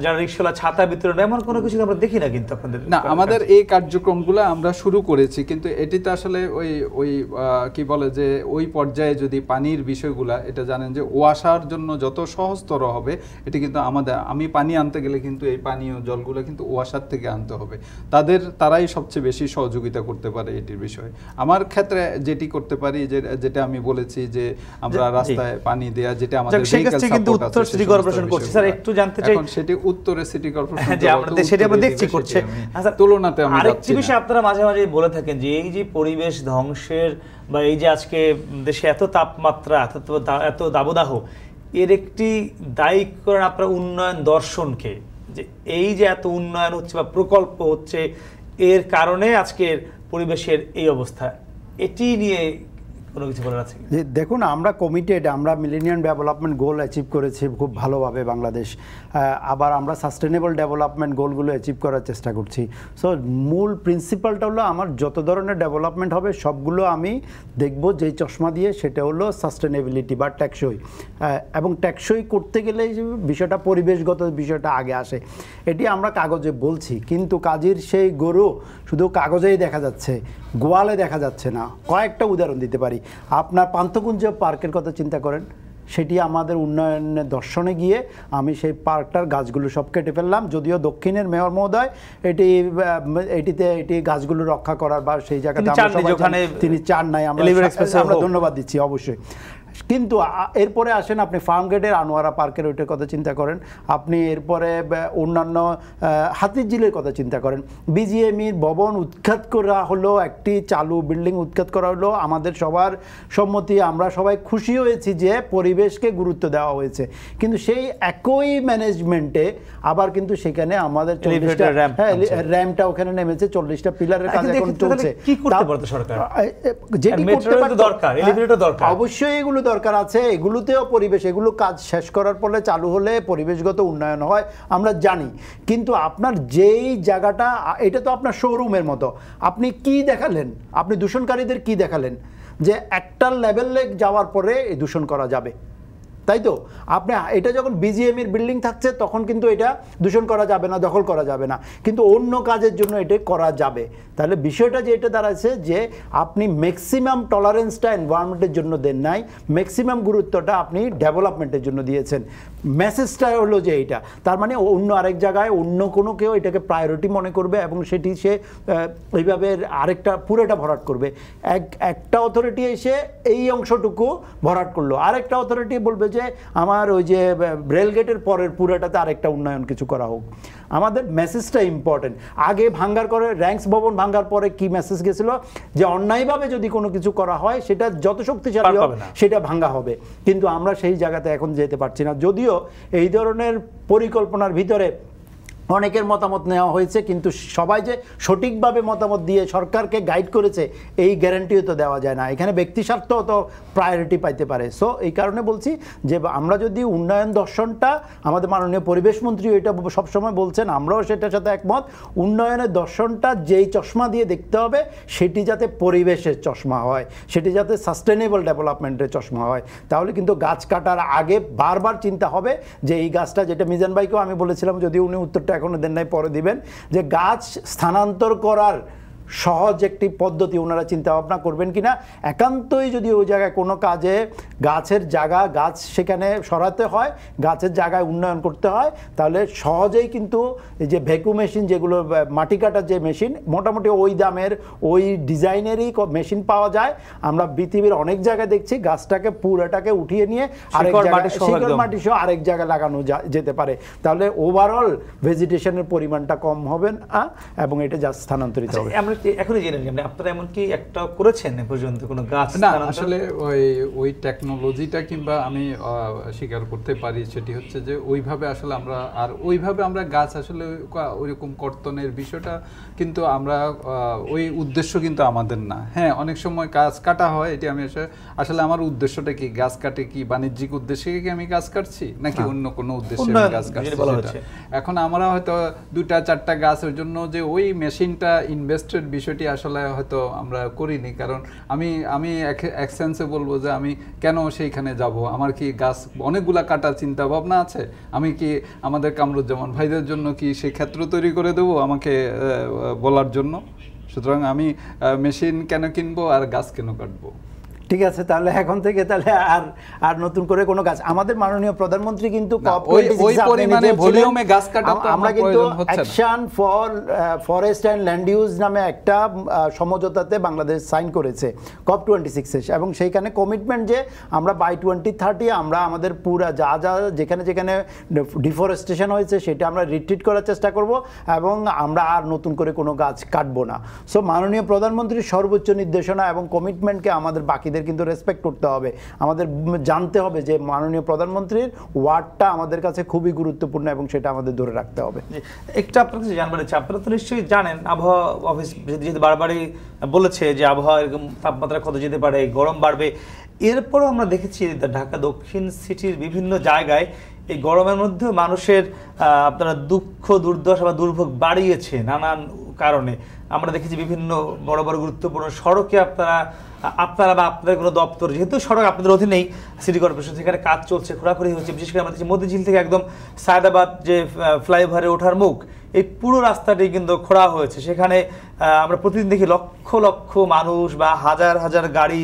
যারা রিক্সাওয়ালা ছাতা বিতরণ এমন কোনো কিছু আমরা দেখি না কিন্তু আপনাদের না আমাদের এই কার্যক্রমগুলো আমরা শুরু করেছি কিন্তু এটি তো আসলে ওই ওই কি বলে যে ওই পর্যায়ে যদি পানির বিষয়গুলা এটা জানেন যে ওয়াশার জন্য যত সহজতর হবে এটি কিন্তু আমাদের আমি পানি আনতে গেলে কিন্তু এই পানীয় জলগুলো কিন্তু ওয়াশার থেকে আনতে হবে তাদের তারাই সবচেয়ে বেশি সহযোগিতা করতে পারে এটির বিষয়ে আমার ক্ষেত্রে যেটি করতে পারি যে যেটা আমি বলেছি যে আমরা রাস্তায় পানি দেওয়া যেটা আমাদের সেই কিন্তু উত্তর সিটি কর্পোরেশন করছে স্যার একটু জানতে চাই এখন সেটি উত্তরে সিটি কর্পোরেশন হ্যাঁ, যে সেটা আমরা দেখছি করছে হ্যাঁ, তুলনাতে আমরা আরেকটি বিষয় আপনারা মাঝে মাঝে বলে থাকেন যে এই যে পরিবেশ ধ্বংসের বা এই যে আজকে দেশে এত তাপমাত্রা এত দাবদাহ এর একটি দায়ী করেন আপনার উন্নয়ন দর্শনকে যে এই যে এত উন্নয়ন হচ্ছে বা প্রকল্প হচ্ছে এর কারণে আজকের পরিবেশের এই অবস্থা এটি নিয়ে কোনো কিছু বলার আছে দেখুন আমরা কমিটেড আমরা মিলেনিয়াম ডেভেলপমেন্ট গোল অ্যাচিভ করেছি খুব ভালোভাবে বাংলাদেশ আবার আমরা সাস্টেনেবল ডেভেলপমেন্ট গোলগুলো অ্যাচিভ করার চেষ্টা করছি সো মূল প্রিন্সিপালটা হলো আমার যত ধরনের ডেভেলপমেন্ট হবে সবগুলো আমি দেখব যেই চশমা দিয়ে সেটা হলো সাস্টেনেবিলিটি বা ট্যাক্সই এবং ট্যাক্সই করতে গেলে বিষয়টা পরিবেশগত বিষয়টা আগে আসে এটি আমরা কাগজে বলছি কিন্তু কাজের সেই গরু শুধু কাগজেই দেখা যাচ্ছে গোয়ালে দেখা যাচ্ছে না কয়েকটা উদাহরণ দিতে পারি আপনার পান্থকুঞ্জ পার্কের কথা চিন্তা করেন সেটি আমাদের উন্নয়নের দর্শনে গিয়ে আমি সেই পার্কটার গাছগুলো সব কেটে ফেললাম যদিও দক্ষিণের মেয়র মহোদয় এটি এটিতে এটি গাছগুলো রক্ষা করার বা সেই জায়গাতে তিনি চান নাই আমরা ধন্যবাদ দিচ্ছি অবশ্যই কিন্তু এরপরে আসেন আপনি ফার্ম গেটের আনোয়ারা পার্কের ওইটার কথা চিন্তা করেন আপনি এরপরে অন্যান্য হাতিরঝিলের কথা চিন্তা করেন বিজিএমির ভবন উৎখাত করা হলো একটি চালু বিল্ডিং উৎখাত করা হলো আমাদের সবার সম্মতি আমরা সবাই খুশি হয়েছি যে পরিবেশকে গুরুত্ব দেওয়া হয়েছে কিন্তু সেই একই ম্যানেজমেন্টে আবার কিন্তু সেখানে আমাদের চল্লিশটা র্যাম্পটা ওখানে নেমেছে চল্লিশটা পিলারের কাজ এখন চলছে যেটি করতে পারতো হ্যাঁ, দরকার অবশ্যই এগুলো দরকার আছে এগুলোতেও পরিবেশ এগুলো কাজ শেষ করার ফলে চালু হলে পরিবেশগত উন্নয়ন হয় আমরা জানি কিন্তু আপনার যেই জায়গাটা এটা তো আপনার শোরুমের মতো আপনি কি দেখালেন আপনি দূষণকারীদের কি দেখালেন যে একটা লেভেলে যাওয়ার পরে দূষণ করা যাবে তাই তো আপনি এটা যখন বিজিএমের বিল্ডিং থাকছে তখন কিন্তু এটা দূষণ করা যাবে না দখল করা যাবে না কিন্তু অন্য কাজের জন্য এটা করা যাবে তাহলে বিষয়টা যে এটা দাঁড়াচ্ছে যে আপনি ম্যাক্সিমাম টলারেন্সটা এনভায়রনমেন্টের জন্য দেন নাই ম্যাক্সিমাম গুরুত্বটা আপনি ডেভেলপমেন্টের জন্য দিয়েছেন মেসেজটা হলো যে এইটা তার মানে অন্য আরেক জায়গায় অন্য কোনো কেউ এটাকে প্রায়োরিটি মনে করবে এবং সেটি সে এইভাবে আরেকটা পুরোটা ভরাট করবে এক একটা অথরিটি এসে এই অংশটুকু ভরাট করলো আরেকটা অথরিটি বলবে যে আমার ওই যে রেলগেটের পরের পুরোটাতে আরেকটা উন্নয়ন কিছু করা হোক আমাদের মেসেজটা ইম্পর্টেন্ট আগে ভাঙ্গার করে র্যাঙ্কস ভবন ভাঙ্গার পরে কি মেসেজ গেছিল যে অন্যায়ভাবে যদি কোনো কিছু করা হয় সেটা যত শক্তিশালী হবে সেটা ভাঙ্গা হবে কিন্তু আমরা সেই জায়গাতে এখন যেতে পারছি না যদিও এই ধরনের পরিকল্পনার ভিতরে অনেকের মতামত নেওয়া হয়েছে কিন্তু সবাই যে সঠিকভাবে মতামত দিয়ে সরকারকে গাইড করেছে এই গ্যারান্টিও তো দেওয়া যায় না এখানে ব্যক্তি স্বার্থ তো প্রায়োরিটি পাইতে পারে সো এই কারণে বলছি যে আমরা যদি উন্নয়ন দর্শনটা আমাদের মাননীয় পরিবেশ মন্ত্রীও এটা সবসময় বলছেন আমরাও সেটার সাথে একমত উন্নয়নের দর্শনটা যেই চশমা দিয়ে দেখতে হবে সেটি যাতে পরিবেশের চশমা হয় সেটি যাতে সাস্টেনেবল ডেভেলপমেন্টের চশমা হয় তাহলে কিন্তু গাছ কাটার আগে বারবার চিন্তা হবে যে এই গাছটা যেটা মিজান ভাইকেও আমি বলেছিলাম যদি উনি উত্তরটা এখনো দেন নাই পরে দিবেন যে গাছ স্থানান্তর করার সহজ একটি পদ্ধতি ওনারা চিন্তা ভাবনা করবেন না একান্তই যদি ওই জায়গায় কোনো কাজে গাছের জায়গা গাছ সেখানে সরাতে হয় গাছের জায়গায় উন্নয়ন করতে হয় তাহলে সহজেই কিন্তু এই যে ভ্যাকু মেশিন যেগুলো মাটি কাটার যে মেশিন মোটামুটি ওই দামের ওই ডিজাইনেরই মেশিন পাওয়া যায় আমরা পৃথিবীর অনেক জায়গায় দেখছি গাছটাকে পুরোটাকে উঠিয়ে নিয়ে আরেক জায়গায় মাটি সহ আরেক জায়গায় লাগানো যেতে পারে তাহলে ওভারঅল ভেজিটেশনের পরিমাণটা কম হবে এবং এটা যা স্থানান্তরিত আচ্ছা, হবে আপনার এখনই জেনে নিই আপনি আপনারা এমনকি একটা করেছেন পর্যন্ত কোনো গাছ না আসলে ওই ওই টেকনোলজিটা কিংবা আমি স্বীকার করতে পারি সেটি হচ্ছে যে ওইভাবে আসলে আমরা আর ওইভাবে আমরা গাছ আসলে ওইরকম কর্তনের বিষয়টা কিন্তু আমরা ওই উদ্দেশ্য কিন্তু আমাদের না হ্যাঁ অনেক সময় গাছ কাটা হয় এটি আমি আসলে আমার উদ্দেশ্যটা কি গাছ কাটে কি বাণিজ্যিক উদ্দেশ্যে কি আমি গাছ কাটছি নাকি হ্যাঁ। অন্য কোনো উদ্দেশ্যে আমি গাছ কাটছি এখন আমরা হয়তো দুটা চারটা গাছ ওই জন্য যে ওই মেশিনটা ইনভেস্টেড বিষয়টি আসলে হয়তো আমরা করিনি কারণ আমি আমি এক সেন্সে বলবো যে আমি কেন সেইখানে যাব আমার কি গাছ অনেকগুলা কাটার চিন্তা ভাবনা আছে আমি কি আমাদের কামরুজ্জামান ভাইদের জন্য কি সেই ক্ষেত্র তৈরি করে দেবো আমাকে বলার জন্য সুতরাং আমি মেশিন কেন কিনবো আর গাছ কেন কাটবো ঠিক আছে তাহলে এখন থেকে তাহলে আর আর নতুন করে কোনো গাছ আমাদের মাননীয় প্রধানমন্ত্রী কিন্তু আমরা কিন্তু action for forest and land use নামে একটা সমঝোতাতে বাংলাদেশ সাইন করেছে কপ টোয়েন্টি সিক্সে এবং সেইখানে কমিটমেন্ট যে আমরা বাই টোয়েন্টি থার্টি আমরা আমাদের পুরা যা যা যেখানে যেখানে ডিফরেস্টেশন হয়েছে সেটা আমরা রিট্রিট করার চেষ্টা করব এবং আমরা আর নতুন করে কোনো গাছ কাটবো না সো মাননীয় প্রধানমন্ত্রীর সর্বোচ্চ নির্দেশনা এবং কমিটমেন্টকে আমাদের বাকি এদের কিন্তু রেসপেক্ট করতে হবে আমাদের জানতে হবে যে মাননীয় প্রধানমন্ত্রীর ওয়ার্ডটা আমাদের কাছে খুবই গুরুত্বপূর্ণ এবং সেটা আমাদের ধরে রাখতে হবে একটা আপনার কাছে জানবার আছে আপনারা তো নিশ্চয়ই জানেন আবহাওয়া অফিস যেহেতু বারবারই বলেছে যে আবহাওয়া এরকম তাপমাত্রা কত যেতে পারে গরম বাড়বে এরপরও আমরা দেখেছি ঢাকা দক্ষিণ সিটির বিভিন্ন জায়গায় এই গরমের মধ্যে মানুষের আপনারা দুঃখ দুর্দশা বা দুর্ভোগ বাড়িয়েছে নানান কারণে আমরা দেখেছি বিভিন্ন বড় বড় গুরুত্বপূর্ণ সড়কে আপনারা আপনারা বা আপনাদের কোনো দপ্তর যেহেতু সড়ক আপনাদের অধীনেই সিটি কর্পোরেশন সেখানে কাজ চলছে খোরাখুরি হচ্ছে বিশেষ করে আমাদের মতিঝিল থেকে একদম সায়দাবাদ যে ফ্লাইওভারে ওঠার মুখ এই পুরো রাস্তাটি কিন্তু খোঁড়া হয়েছে সেখানে আমরা প্রতিদিন দেখি লক্ষ লক্ষ মানুষ বা হাজার হাজার গাড়ি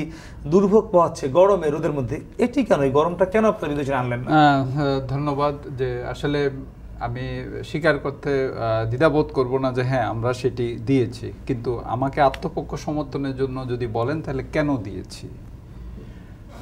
দুর্ভোগ পাচ্ছে গরমে রোদের মধ্যে এটি কেন এই গরমটা কেন আপনারা বিদেশে আনলেন হ্যাঁ, ধন্যবাদ যে আসলে আমি স্বীকার করতে দ্বিধাবোধ করব না যে হ্যাঁ আমরা সেটি দিয়েছি কিন্তু আমাকে আত্মপক্ষ সমর্থনের জন্য যদি বলেন তাহলে কেন দিয়েছি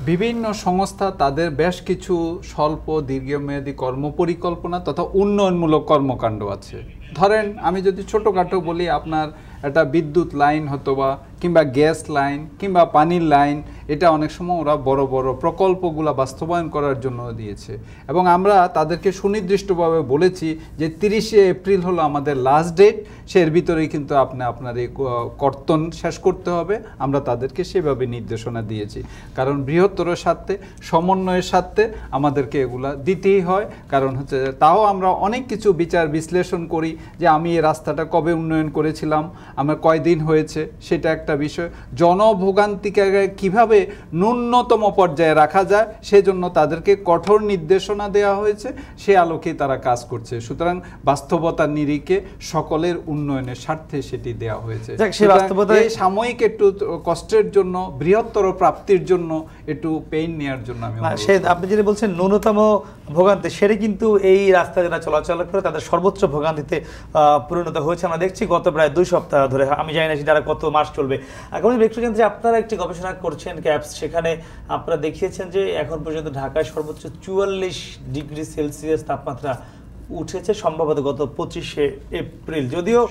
বিভিন্ন সংস্থা তাদের বেশ কিছু স্বল্প দীর্ঘমেয়াদী কর্মপরিকল্পনা তথা উন্নয়নমূলক কর্মকাণ্ড আছে ধরেন আমি যদি ছোটোখাটো বলি আপনার একটা বিদ্যুৎ লাইন হয়তো বা কিংবা গ্যাস লাইন কিংবা পানির লাইন এটা অনেক সময় ওরা বড় বড় প্রকল্পগুলো বাস্তবায়ন করার জন্য দিয়েছে এবং আমরা তাদেরকে সুনির্দিষ্টভাবে বলেছি যে তিরিশে এপ্রিল হলো আমাদের লাস্ট ডেট সের ভিতরেই কিন্তু আপনি আপনার এই কর্তন শেষ করতে হবে আমরা তাদেরকে সেভাবে নির্দেশনা দিয়েছি কারণ বৃহত্তর স্বার্থে সমন্বয়ের স্বার্থে আমাদেরকে এগুলা দিতেই হয় কারণ হচ্ছে তাও আমরা অনেক কিছু বিচার বিশ্লেষণ করি যে আমি এই রাস্তাটা কবে উন্নয়ন করেছিলাম আমার কয়দিন হয়েছে সেটা এক একটা বিষয় জনভোগান্তিকে কিভাবে ন্যূনতম পর্যায়ে রাখা যায় সেজন্য তাদেরকে কঠোর নির্দেশনা দেওয়া হয়েছে সে আলোকে তারা কাজ করছে সুতরাং বাস্তবতার নিরিখে সকলের উন্নয়নের স্বার্থে সেটি দেওয়া হয়েছে সাময়িক একটু কষ্টের জন্য বৃহত্তর প্রাপ্তির জন্য একটু পেইন নেওয়ার জন্য আমি সে আপনি যেটা বলছেন ন্যূনতম ভোগান্তি সেটা কিন্তু এই রাস্তা যারা চলাচল করে তাদের সর্বোচ্চ ভোগান্তিতে পরিণত হয়েছে আমরা দেখছি গত প্রায় দুই সপ্তাহ ধরে আমি জানি না সেটা কত মাস চলবে আগামী একটু জানতে আপনারা একটি গবেষণা করছেন ক্যাপস সেখানে আপনারা দেখিয়েছেন যে এখন পর্যন্ত ঢাকায় সর্বোচ্চ চুয়াল্লিশ ডিগ্রি সেলসিয়াস তাপমাত্রা উঠেছে সম্ভবত গত পঁচিশে এপ্রিল যদিও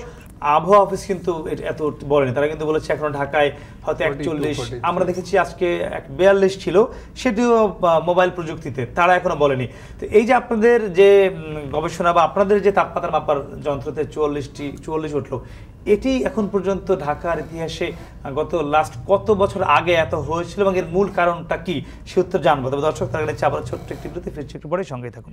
আবহাওয়া অফিস কিন্তু এত বলেনি তারা কিন্তু বলেছে এখন ঢাকায় হয়তো একচল্লিশ আমরা দেখেছি আজকে এক বিয়াল্লিশ ছিল সেটিও মোবাইল প্রযুক্তিতে তারা এখনো বলেনি তো এই যে আপনাদের যে গবেষণা বা আপনাদের যে তাপমাত্রা মাপার যন্ত্রতে চুয়াল্লিশটি চুয়াল্লিশ উঠলো এটি এখন পর্যন্ত ঢাকার ইতিহাসে গত লাস্ট কত বছর আগে এত হয়েছিল এবং এর মূল কারণটা কি সে উত্তর জানবো তবে দর্শক তার কাছে আবার ছোট্ট একটি বিরতি ফিরছি একটু পরে সঙ্গেই থাকুন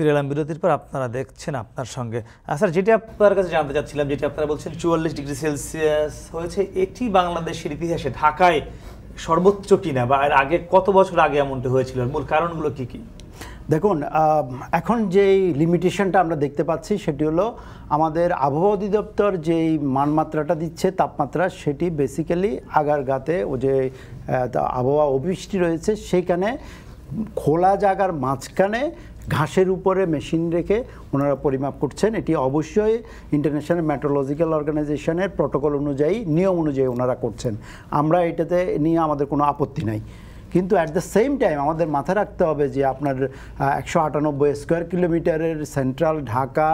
ফিরে এলাম বিরতির পর আপনারা দেখছেন আপনার সঙ্গে স্যার যেটি আপনার কাছে জানতে চাচ্ছিলাম যেটি আপনারা বলছেন চুয়াল্লিশ ডিগ্রি সেলসিয়াস হয়েছে এটি বাংলাদেশের ইতিহাসে ঢাকায় সর্বোচ্চ কিনা বা এর আগে কত বছর আগে এমনটি হয়েছিল মূল কারণগুলো কি কি দেখুন এখন যেই লিমিটেশনটা আমরা দেখতে পাচ্ছি সেটি হলো আমাদের আবহাওয়া অধিদপ্তর যেই মানমাত্রাটা দিচ্ছে তাপমাত্রা সেটি বেসিক্যালি আগার গাতে ও যে আবহাওয়া অবৃষ্টি রয়েছে সেইখানে খোলা জায়গার মাঝখানে ঘাসের উপরে মেশিন রেখে ওনারা পরিমাপ করছেন এটি অবশ্যই ইন্টারন্যাশনাল ম্যাটোলজিক্যাল অর্গানাইজেশনের প্রটোকল অনুযায়ী নিয়ম অনুযায়ী ওনারা করছেন আমরা এটাতে নিয়ে আমাদের কোনো আপত্তি নাই কিন্তু অ্যাট দ্য সেম টাইম আমাদের মাথায় রাখতে হবে যে আপনার একশো আটানব্বই স্কোয়ার কিলোমিটারের সেন্ট্রাল ঢাকা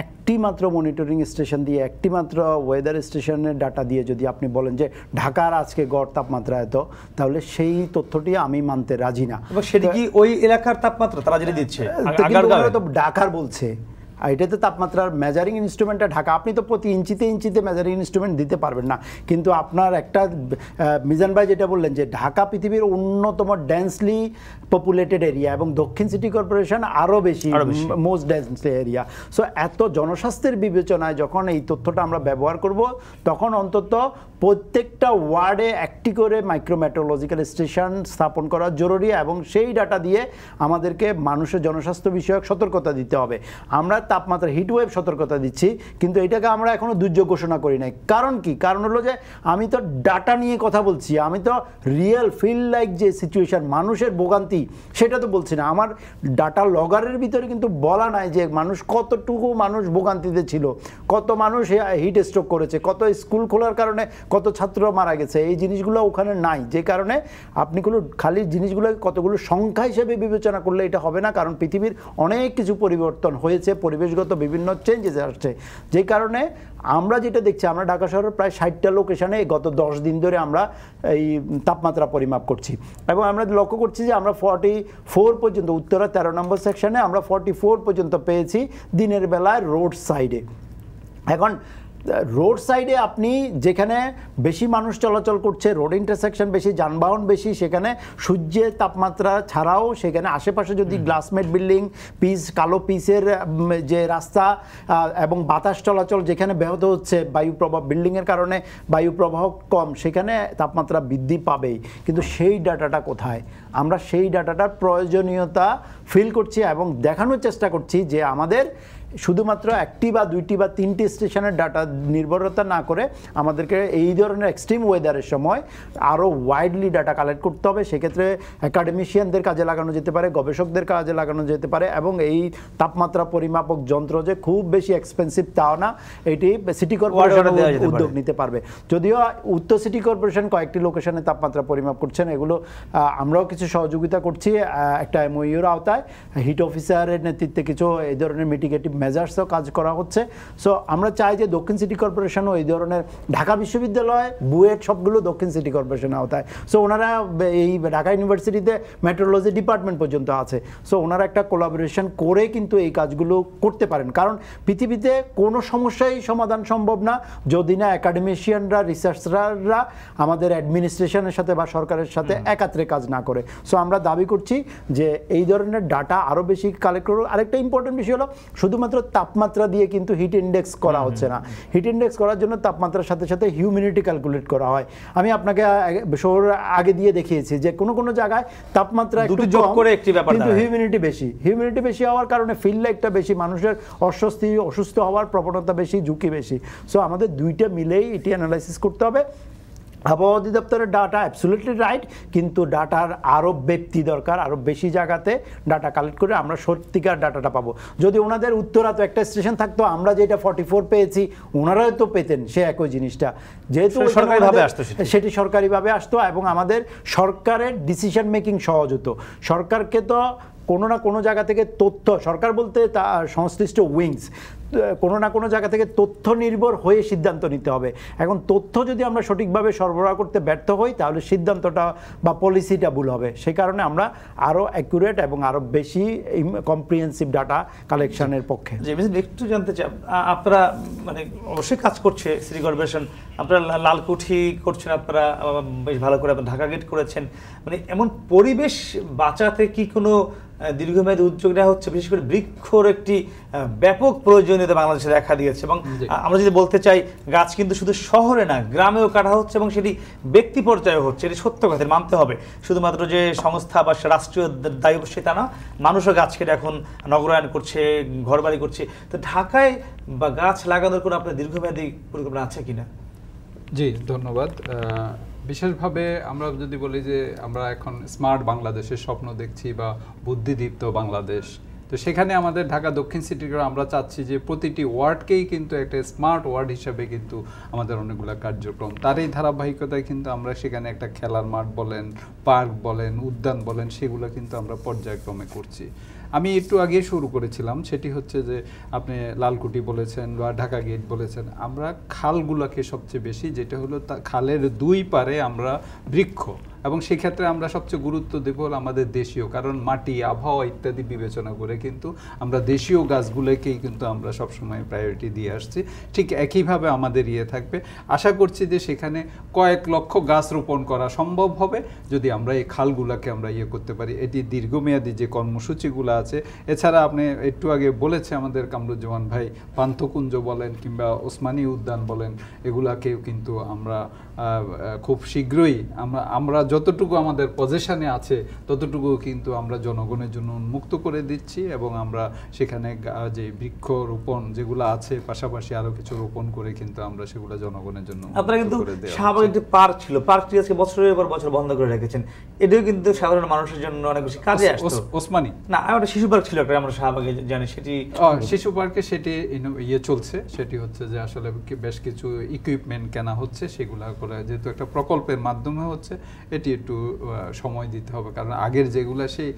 একটি মাত্র মনিটরিং স্টেশন দিয়ে একটি মাত্র ওয়েদার স্টেশনের ডাটা দিয়ে যদি আপনি বলেন যে ঢাকার আজকে গড় তাপমাত্রা এত তাহলে সেই তথ্যটি আমি মানতে রাজি না সেটি কি ওই এলাকার তাপমাত্রা তারা যেটা দিচ্ছে তো ঢাকার বলছে এটা তো তাপমাত্রার মেজারিং ইনস্ট্রুমেন্টটা ঢাকা আপনি তো প্রতি ইঞ্চিতে ইঞ্চিতে মেজারিং ইনস্ট্রুমেন্ট দিতে পারবেন না কিন্তু আপনার একটা মিজান ভাই যেটা বললেন যে ঢাকা পৃথিবীর অন্যতম ডেন্সলি পপুলেটেড এরিয়া এবং দক্ষিণ সিটি কর্পোরেশন আরও বেশি মোস্ট ডেন্সলি এরিয়া সো এত জনস্বাস্থ্যের বিবেচনায় যখন এই তথ্যটা আমরা ব্যবহার করব তখন অন্তত প্রত্যেকটা ওয়ার্ডে একটি করে মাইক্রোমেটোলজিক্যাল স্টেশন স্থাপন করা জরুরি এবং সেই ডাটা দিয়ে আমাদেরকে মানুষের জনস্বাস্থ্য বিষয়ক সতর্কতা দিতে হবে আমরা তাপমাত্রা হিটওয়েভ সতর্কতা দিচ্ছি কিন্তু এটাকে আমরা এখনও দুর্যোগ ঘোষণা করি নাই কারণ কি কারণ হলো যে আমি তো ডাটা নিয়ে কথা বলছি আমি তো রিয়েল ফিল লাইক যে সিচুয়েশান মানুষের ভোগান্তি সেটা তো বলছি না আমার ডাটা লগারের ভিতরে কিন্তু বলা নাই যে মানুষ কতটুকু মানুষ ভোগান্তিতে ছিল কত মানুষ হিট স্ট্রোক করেছে কত স্কুল খোলার কারণে কত ছাত্র মারা গেছে এই জিনিসগুলো ওখানে নাই যে কারণে আপনি কোনো খালি জিনিসগুলোকে কতগুলো সংখ্যা হিসেবে বিবেচনা করলে এটা হবে না কারণ পৃথিবীর অনেক কিছু পরিবর্তন হয়েছে পরিবেশগত বিভিন্ন চেঞ্জেস আসছে যে কারণে আমরা যেটা দেখছি আমরা ঢাকা শহরের প্রায় ষাটটা লোকেশনে গত দশ দিন ধরে আমরা এই তাপমাত্রা পরিমাপ করছি এবং আমরা লক্ষ্য করছি যে আমরা ফর্টি ফোর পর্যন্ত উত্তরা তেরো নম্বর সেকশনে আমরা ফর্টি ফোর পর্যন্ত পেয়েছি দিনের বেলায় রোড সাইডে এখন রোড সাইডে আপনি যেখানে বেশি মানুষ চলাচল করছে রোড ইন্টারসেকশন বেশি যানবাহন বেশি সেখানে সূর্যের তাপমাত্রা ছাড়াও সেখানে আশেপাশে যদি গ্লাসমেট বিল্ডিং পিস কালো পিসের যে রাস্তা এবং বাতাস চলাচল যেখানে ব্যাহত হচ্ছে বায়ু প্রভাব বিল্ডিংয়ের কারণে বায়ু প্রবাহ কম সেখানে তাপমাত্রা বৃদ্ধি পাবেই কিন্তু সেই ডাটাটা কোথায় আমরা সেই ডাটাটার প্রয়োজনীয়তা ফিল করছি এবং দেখানোর চেষ্টা করছি যে আমাদের শুধুমাত্র একটি বা দুইটি বা তিনটি স্টেশনের ডাটা নির্ভরতা না করে আমাদেরকে এই ধরনের এক্সট্রিম ওয়েদারের সময় আরও ওয়াইডলি ডাটা কালেক্ট করতে হবে সেক্ষেত্রে অ্যাকাডেমিশিয়ানদের কাজে লাগানো যেতে পারে গবেষকদের কাজে লাগানো যেতে পারে এবং এই তাপমাত্রা পরিমাপক যন্ত্র যে খুব বেশি এক্সপেন্সিভ তাও না এটি সিটি কর্পোরেশন উদ্যোগ নিতে পারবে যদিও উত্তর সিটি কর্পোরেশন কয়েকটি লোকেশনে তাপমাত্রা পরিমাপ করছেন এগুলো আমরাও কিছু সহযোগিতা করছি একটা এমওইউর আওতায় হিট অফিসারের নেতৃত্বে কিছু এই ধরনের মিটিগেটিভ মেজার্সও কাজ করা হচ্ছে সো আমরা চাই যে দক্ষিণ সিটি কর্পোরেশন এই ধরনের ঢাকা বিশ্ববিদ্যালয় বুয়েট সবগুলো দক্ষিণ সিটি কর্পোরেশনের আওতায় সো ওনারা এই ঢাকা ইউনিভার্সিটিতে মেট্রোলজি ডিপার্টমেন্ট পর্যন্ত আছে সো ওনারা একটা কোলাবোরেশন করে কিন্তু এই কাজগুলো করতে পারেন কারণ পৃথিবীতে কোনো সমস্যাই সমাধান সম্ভব না যদি না অ্যাকাডেমিশিয়ানরা রিসার্চাররা আমাদের অ্যাডমিনিস্ট্রেশনের সাথে বা সরকারের সাথে একাত্রে কাজ না করে সো আমরা দাবি করছি যে এই ধরনের ডাটা আরও বেশি কালেক্ট করবো আরেকটা ইম্পর্টেন্ট বিষয় হলো শুধুমাত্র শুধুমাত্র তাপমাত্রা দিয়ে কিন্তু হিট ইন্ডেক্স করা হচ্ছে না হিট ইন্ডেক্স করার জন্য তাপমাত্রার সাথে সাথে হিউমিডিটি ক্যালকুলেট করা হয় আমি আপনাকে শহর আগে দিয়ে দেখিয়েছি যে কোনো কোনো জায়গায় তাপমাত্রা একটু যোগ করে একটি ব্যাপার কিন্তু হিউমিডিটি বেশি হিউমিডিটি বেশি হওয়ার কারণে ফিল লাইকটা বেশি মানুষের অস্বস্তি অসুস্থ হওয়ার প্রবণতা বেশি ঝুঁকি বেশি সো আমাদের দুইটা মিলেই এটি অ্যানালাইসিস করতে হবে আবহাওয়া অধিদপ্তরের ডাটা অ্যাবসুলেটলি রাইট কিন্তু ডাটার আরও ব্যক্তি দরকার আরও বেশি জায়গাতে ডাটা কালেক্ট করে আমরা সত্যিকার ডাটাটা পাবো যদি ওনাদের উত্তরা তো একটা স্টেশন থাকতো আমরা যেটা ফর্টি ফোর পেয়েছি ওনারাও তো পেতেন সে একই জিনিসটা যেহেতু সরকারিভাবে আসতো সেটি সরকারিভাবে আসতো এবং আমাদের সরকারের ডিসিশন মেকিং সহজ হতো সরকারকে তো কোনো না কোনো জায়গা থেকে তথ্য সরকার বলতে তা সংশ্লিষ্ট উইংস কোনো না কোনো জায়গা থেকে তথ্য নির্ভর হয়ে সিদ্ধান্ত নিতে হবে এখন তথ্য যদি আমরা সঠিকভাবে সরবরাহ করতে ব্যর্থ হই তাহলে সিদ্ধান্তটা বা পলিসিটা ভুল হবে সেই কারণে আমরা আরও অ্যাকুরেট এবং আরও বেশি কম্প্রিহেন্সিভ ডাটা কালেকশনের পক্ষে একটু জানতে চাই আপনারা মানে অবশ্যই কাজ করছে সিটি কর্পোরেশন আপনারা লালকুঠি করছেন আপনারা বেশ ভালো করে ঢাকা গেট করেছেন মানে এমন পরিবেশ বাঁচাতে কি কোনো দীর্ঘমেয়াদী উদ্যোগ নেওয়া হচ্ছে বিশেষ করে বৃক্ষর একটি ব্যাপক প্রয়োজনীয়তা বাংলাদেশে দেখা দিয়েছে এবং আমরা যদি বলতে চাই গাছ কিন্তু শুধু শহরে না গ্রামেও কাটা হচ্ছে এবং সেটি ব্যক্তি পর্যায়ে হচ্ছে এটি সত্য কথা মানতে হবে শুধুমাত্র যে সংস্থা বা রাষ্ট্রীয় দায়ী অবশ্যই তা না মানুষও গাছ কেটে এখন নগরায়ন করছে ঘরবাড়ি করছে তো ঢাকায় বা গাছ লাগানোর কোনো আপনার দীর্ঘমেয়াদী পরিকল্পনা আছে কিনা জি ধন্যবাদ বিশেষভাবে আমরা যদি বলি যে আমরা এখন স্মার্ট বাংলাদেশের স্বপ্ন দেখছি বা বুদ্ধিদীপ্ত বাংলাদেশ তো সেখানে আমাদের ঢাকা দক্ষিণ সিটিকে আমরা চাচ্ছি যে প্রতিটি ওয়ার্ডকেই কিন্তু একটা স্মার্ট ওয়ার্ড হিসেবে কিন্তু আমাদের অনেকগুলো কার্যক্রম তার এই ধারাবাহিকতায় কিন্তু আমরা সেখানে একটা খেলার মাঠ বলেন পার্ক বলেন উদ্যান বলেন সেগুলো কিন্তু আমরা পর্যায়ক্রমে করছি আমি একটু আগে শুরু করেছিলাম সেটি হচ্ছে যে আপনি লালকুটি বলেছেন বা ঢাকা গেট বলেছেন আমরা খালগুলোকে সবচেয়ে বেশি যেটা হলো খালের দুই পারে আমরা বৃক্ষ এবং সেক্ষেত্রে আমরা সবচেয়ে গুরুত্ব দেব আমাদের দেশীয় কারণ মাটি আবহাওয়া ইত্যাদি বিবেচনা করে কিন্তু আমরা দেশীয় গাছগুলোকেই কিন্তু আমরা সবসময় প্রায়োরিটি দিয়ে আসছি ঠিক একইভাবে আমাদের ইয়ে থাকবে আশা করছি যে সেখানে কয়েক লক্ষ গাছ রোপণ করা সম্ভব হবে যদি আমরা এই খালগুলোকে আমরা ইয়ে করতে পারি এটি দীর্ঘমেয়াদী যে কর্মসূচিগুলো আছে এছাড়া আপনি একটু আগে বলেছে আমাদের কামরুজ্জামান ভাই পান্থকুঞ্জ বলেন কিংবা ওসমানী উদ্যান বলেন এগুলাকেও কিন্তু আমরা খুব শীঘ্রই আমরা আমরা যতটুকু আমাদের পজিশনে আছে ততটুকু কিন্তু আমরা জনগণের জন্য উন্মুক্ত করে দিচ্ছি এবং আমরা সেখানে যে বৃক্ষ রোপণ যেগুলো আছে পাশাপাশি আরো কিছু রোপণ করে কিন্তু আমরা সেগুলো জনগণের জন্য আপনারা কিন্তু স্বাভাবিক একটি পার্ক ছিল পার্কটি আজকে বছরের পর বছর বন্ধ করে রেখেছেন এটিও কিন্তু সাধারণ মানুষের জন্য অনেক বেশি কাজে আসতো ওসমানি না একটা শিশু পার্ক ছিল একটা আমরা স্বাভাবিক জানি সেটি শিশু পার্কে সেটি ইয়ে চলছে সেটি হচ্ছে যে আসলে বেশ কিছু ইকুইপমেন্ট কেনা হচ্ছে সেগুলো করে যেহেতু একটা প্রকল্পের মাধ্যমে হচ্ছে সেটি একটু সময় দিতে হবে কারণ আগের যেগুলা সেই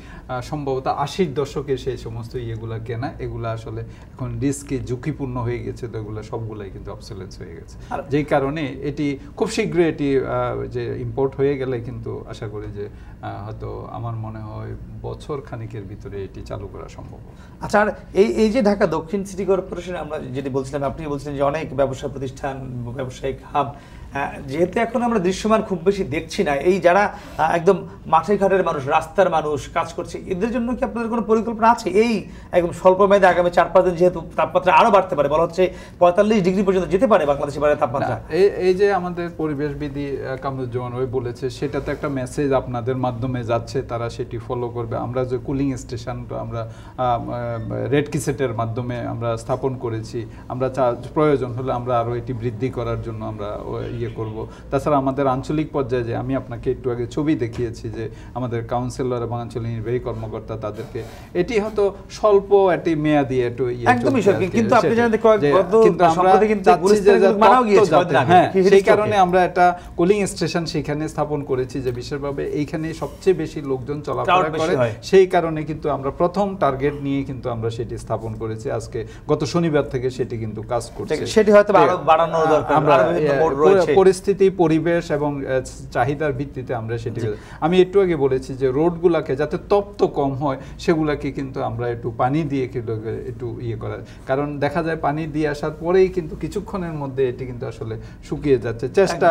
সম্ভবত আশির দশকে সেই সমস্ত ইয়েগুলা কেনা এগুলো আসলে এখন রিস্কে ঝুঁকিপূর্ণ হয়ে গেছে তো এগুলো সবগুলাই কিন্তু অবসলেন্স হয়ে গেছে যেই কারণে এটি খুব শীঘ্রই এটি যে ইম্পোর্ট হয়ে গেলে কিন্তু আশা করি যে হয়তো আমার মনে হয় বছর খানিকের ভিতরে এটি চালু করা সম্ভব আচ্ছা আর এই এই যে ঢাকা দক্ষিণ সিটি কর্পোরেশন আমরা যেটি বলছিলাম আপনি বলছিলেন যে অনেক ব্যবসা প্রতিষ্ঠান ব্যবসায়িক হাব যেহেতু এখন আমরা দৃশ্যমান খুব বেশি দেখছি না এই যারা একদম মাঠে ঘাটের মানুষ রাস্তার মানুষ কাজ করছে এদের জন্য কি আপনাদের কোনো পরিকল্পনা আছে এই একদম স্বল্প মেয়াদে আগামী চার পাঁচ দিন যেহেতু তাপমাত্রা আরও বাড়তে পারে বলা হচ্ছে পঁয়তাল্লিশ ডিগ্রি পর্যন্ত যেতে পারে বাংলাদেশের বাইরে তাপমাত্রা এই এই যে আমাদের পরিবেশবিধি কামরুজ্জামান ওই বলেছে তো একটা মেসেজ আপনাদের মাধ্যমে যাচ্ছে তারা সেটি ফলো করবে আমরা যে কুলিং স্টেশন আমরা রেড কিসেটের মাধ্যমে আমরা স্থাপন করেছি আমরা প্রয়োজন হলে আমরা আরও এটি বৃদ্ধি করার জন্য আমরা ইয়ে করব তাছাড়া আমাদের আঞ্চলিক পর্যায়ে যে আমি আপনাকে একটু আগে ছবি দেখিয়েছি যে আমাদের কাউন্সিলর এবং আঞ্চলিক নির্বাহী কর্মকর্তা তাদেরকে এটি হয়তো স্বল্প একটি মেয়াদি একটু ইয়ে একদমই কিন্তু আপনি জানেন হ্যাঁ, হ্যাঁ, সেই কারণে আমরা একটা কুলিং স্টেশন সেখানে স্থাপন করেছি যে বিশেষভাবে এইখানে সবচেয়ে বেশি লোকজন চলাফেরা করে সেই কারণে কিন্তু আমরা প্রথম টার্গেট নিয়ে কিন্তু আমরা সেটি স্থাপন করেছি আজকে গত শনিবার থেকে সেটি কিন্তু কাজ করছে সেটি হয়তো বাড়ানো দরকার পরিস্থিতি পরিবেশ এবং চাহিদার ভিত্তিতে আমরা সেটি আমি একটু আগে বলেছি যে রোডগুলাকে যাতে তপ্ত কম হয় সেগুলাকে কিন্তু আমরা একটু পানি দিয়ে একটু ইয়ে করার কারণ দেখা যায় পানি দিয়ে আসার পরেই কিন্তু কিছুক্ষণের মধ্যে এটি কিন্তু আসলে শুকিয়ে যাচ্ছে চেষ্টা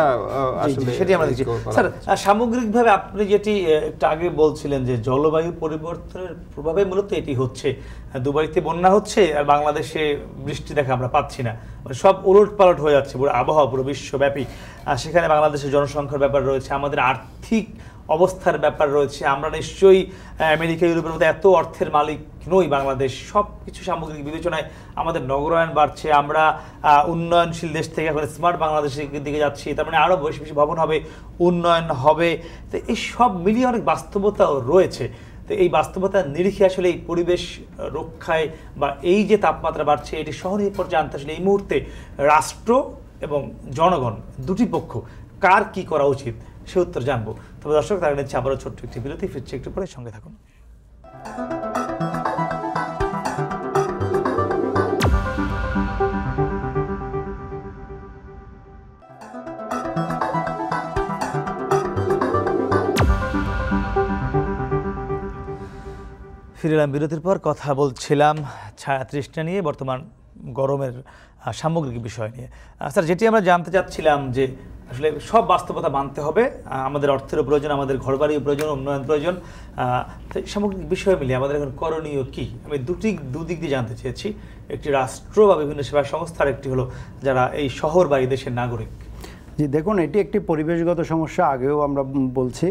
আসলে সেটি আমরা সামগ্রিকভাবে আপনি যেটি একটু আগে বলছিলেন যে জলবায়ু পরিবর্তনের প্রভাবে মূলত এটি হচ্ছে দুবাইতে বন্যা হচ্ছে আর বাংলাদেশে বৃষ্টি দেখা আমরা পাচ্ছি না মানে সব উলট পালট হয়ে যাচ্ছে পুরো আবহাওয়া পুরো বিশ্বব্যাপী আর সেখানে বাংলাদেশের জনসংখ্যার ব্যাপার রয়েছে আমাদের আর্থিক অবস্থার ব্যাপার রয়েছে আমরা নিশ্চয়ই আমেরিকা ইউরোপের মতো এত অর্থের মালিক নই বাংলাদেশ সব কিছু সামগ্রিক বিবেচনায় আমাদের নগরায়ন বাড়ছে আমরা উন্নয়নশীল দেশ থেকে এখন স্মার্ট বাংলাদেশের দিকে যাচ্ছি তার মানে আরও বেশি বেশি ভবন হবে উন্নয়ন হবে তো এই সব মিলিয়ে অনেক বাস্তবতাও রয়েছে তো এই বাস্তবতার নিরিখে আসলে এই পরিবেশ রক্ষায় বা এই যে তাপমাত্রা বাড়ছে এটি শহরের পর্যায়ে আনতে আসলে এই মুহূর্তে রাষ্ট্র এবং জনগণ দুটি পক্ষ কার কি করা উচিত সে উত্তর জানবো তবে দর্শক তার নিচ্ছে আবারও ছোট্ট একটি বিরতি ফিরছে একটু পরে সঙ্গে থাকুন ফিরে এলাম বিরতির পর কথা বলছিলাম ছায়া তৃষ্ণা নিয়ে বর্তমান গরমের সামগ্রিক বিষয় নিয়ে স্যার যেটি আমরা জানতে চাচ্ছিলাম যে আসলে সব বাস্তবতা মানতে হবে আমাদের অর্থেরও প্রয়োজন আমাদের ঘরবাড়িও প্রয়োজন উন্নয়ন প্রয়োজন সামগ্রিক বিষয় মিলিয়ে আমাদের এখন করণীয় কি আমি দুটি দুদিক দিয়ে জানতে চেয়েছি একটি রাষ্ট্র বা বিভিন্ন সেবা সংস্থার একটি হলো যারা এই শহর বা এই দেশের নাগরিক জি দেখুন এটি একটি পরিবেশগত সমস্যা আগেও আমরা বলছি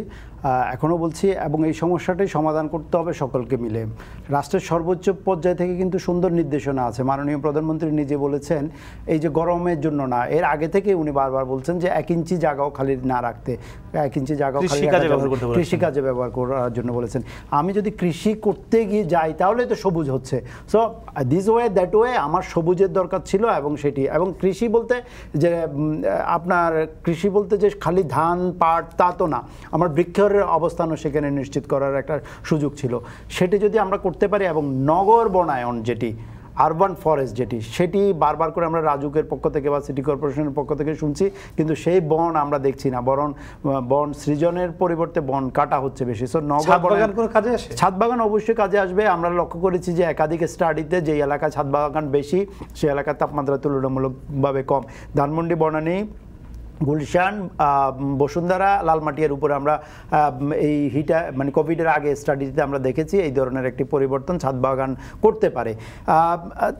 এখনও বলছি এবং এই সমস্যাটি সমাধান করতে হবে সকলকে মিলে রাষ্ট্রের সর্বোচ্চ পর্যায় থেকে কিন্তু সুন্দর নির্দেশনা আছে মাননীয় প্রধানমন্ত্রী নিজে বলেছেন এই যে গরমের জন্য না এর আগে থেকে উনি বারবার বলছেন যে এক ইঞ্চি জায়গাও খালি না রাখতে এক ইঞ্চি জায়গাও কৃষিকাজে ব্যবহার করার জন্য বলেছেন আমি যদি কৃষি করতে গিয়ে যাই তাহলে তো সবুজ হচ্ছে so this way that way আমার সবুজের দরকার ছিল এবং সেটি এবং কৃষি বলতে যে আপনার কৃষি বলতে যে খালি ধান পাট তা তো না আমার বৃক্ষর সরকারের অবস্থানও সেখানে নিশ্চিত করার একটা সুযোগ ছিল সেটি যদি আমরা করতে পারি এবং নগর বনায়ন যেটি আরবান ফরেস্ট যেটি সেটি বারবার করে আমরা রাজুকের পক্ষ থেকে বা সিটি কর্পোরেশনের পক্ষ থেকে শুনছি কিন্তু সেই বন আমরা দেখছি না বরং বন সৃজনের পরিবর্তে বন কাটা হচ্ছে বেশি সো নগর কোনো কাজে আসে ছাদ বাগান অবশ্যই কাজে আসবে আমরা লক্ষ্য করেছি যে একাধিক স্টাডিতে যে এলাকা ছাদ বাগান বেশি সেই এলাকার তাপমাত্রা তুলনামূলকভাবে কম ধানমন্ডি বনানী গুলশান বসুন্ধরা লালমাটিয়ার উপরে আমরা এই হিটা মানে কোভিডের আগে স্টাডিতে আমরা দেখেছি এই ধরনের একটি পরিবর্তন ছাদ বাগান করতে পারে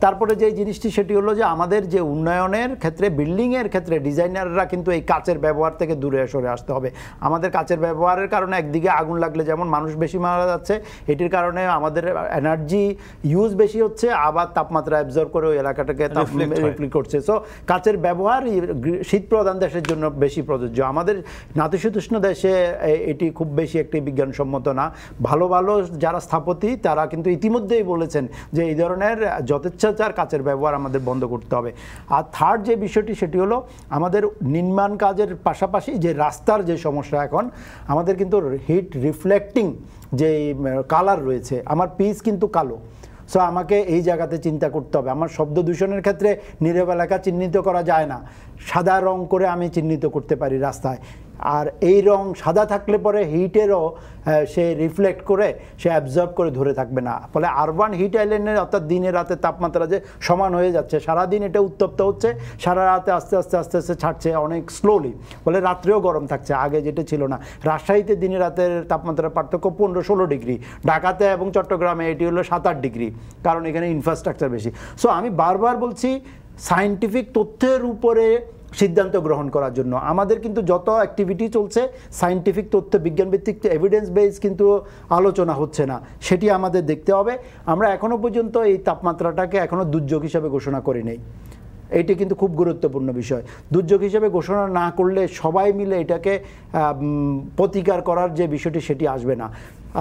তারপরে যে জিনিসটি সেটি হলো যে আমাদের যে উন্নয়নের ক্ষেত্রে বিল্ডিংয়ের ক্ষেত্রে ডিজাইনাররা কিন্তু এই কাচের ব্যবহার থেকে দূরে সরে আসতে হবে আমাদের কাচের ব্যবহারের কারণে একদিকে আগুন লাগলে যেমন মানুষ বেশি মারা যাচ্ছে এটির কারণে আমাদের এনার্জি ইউজ বেশি হচ্ছে আবার তাপমাত্রা অ্যাবজর্ব করে ওই এলাকাটাকে রিফ্লেক্ট করছে সো কাচের ব্যবহার শীত প্রধান দেশে জন্য বেশি প্রযোজ্য আমাদের নাতিশীতোষ্ণ দেশে এটি খুব বেশি একটি বিজ্ঞানসম্মত না ভালো ভালো যারা স্থাপতি তারা কিন্তু ইতিমধ্যেই বলেছেন যে এই ধরনের যথেচ্ছাচার কাচের ব্যবহার আমাদের বন্ধ করতে হবে আর থার্ড যে বিষয়টি সেটি হলো আমাদের নির্মাণ কাজের পাশাপাশি যে রাস্তার যে সমস্যা এখন আমাদের কিন্তু হিট রিফ্লেক্টিং যে কালার রয়েছে আমার পিস কিন্তু কালো সো আমাকে এই জায়গাতে চিন্তা করতে হবে আমার শব্দ দূষণের ক্ষেত্রে নীরব এলাকা চিহ্নিত করা যায় না সাদা রং করে আমি চিহ্নিত করতে পারি রাস্তায় আর এই রং সাদা থাকলে পরে হিটেরও সে রিফ্লেক্ট করে সে অ্যাবজর্ব করে ধরে থাকবে না ফলে আরবান হিট আইল্যান্ডের অর্থাৎ দিনে রাতে তাপমাত্রা যে সমান হয়ে যাচ্ছে সারাদিন এটা উত্তপ্ত হচ্ছে সারা রাতে আস্তে আস্তে আস্তে আস্তে ছাড়ছে অনেক স্লোলি ফলে রাত্রেও গরম থাকছে আগে যেটা ছিল না রাজশাহীতে দিনে রাতের তাপমাত্রার পার্থক্য পনেরো ষোলো ডিগ্রি ঢাকাতে এবং চট্টগ্রামে এটি হলো সাত আট ডিগ্রি কারণ এখানে ইনফ্রাস্ট্রাকচার বেশি সো আমি বারবার বলছি সায়েন্টিফিক তথ্যের উপরে সিদ্ধান্ত গ্রহণ করার জন্য আমাদের কিন্তু যত অ্যাক্টিভিটি চলছে সাইন্টিফিক তথ্য বিজ্ঞানভিত্তিক এভিডেন্স বেস কিন্তু আলোচনা হচ্ছে না সেটি আমাদের দেখতে হবে আমরা এখনও পর্যন্ত এই তাপমাত্রাটাকে এখনও দুর্যোগ হিসাবে ঘোষণা করি নেই এটি কিন্তু খুব গুরুত্বপূর্ণ বিষয় দুর্যোগ হিসেবে ঘোষণা না করলে সবাই মিলে এটাকে প্রতিকার করার যে বিষয়টি সেটি আসবে না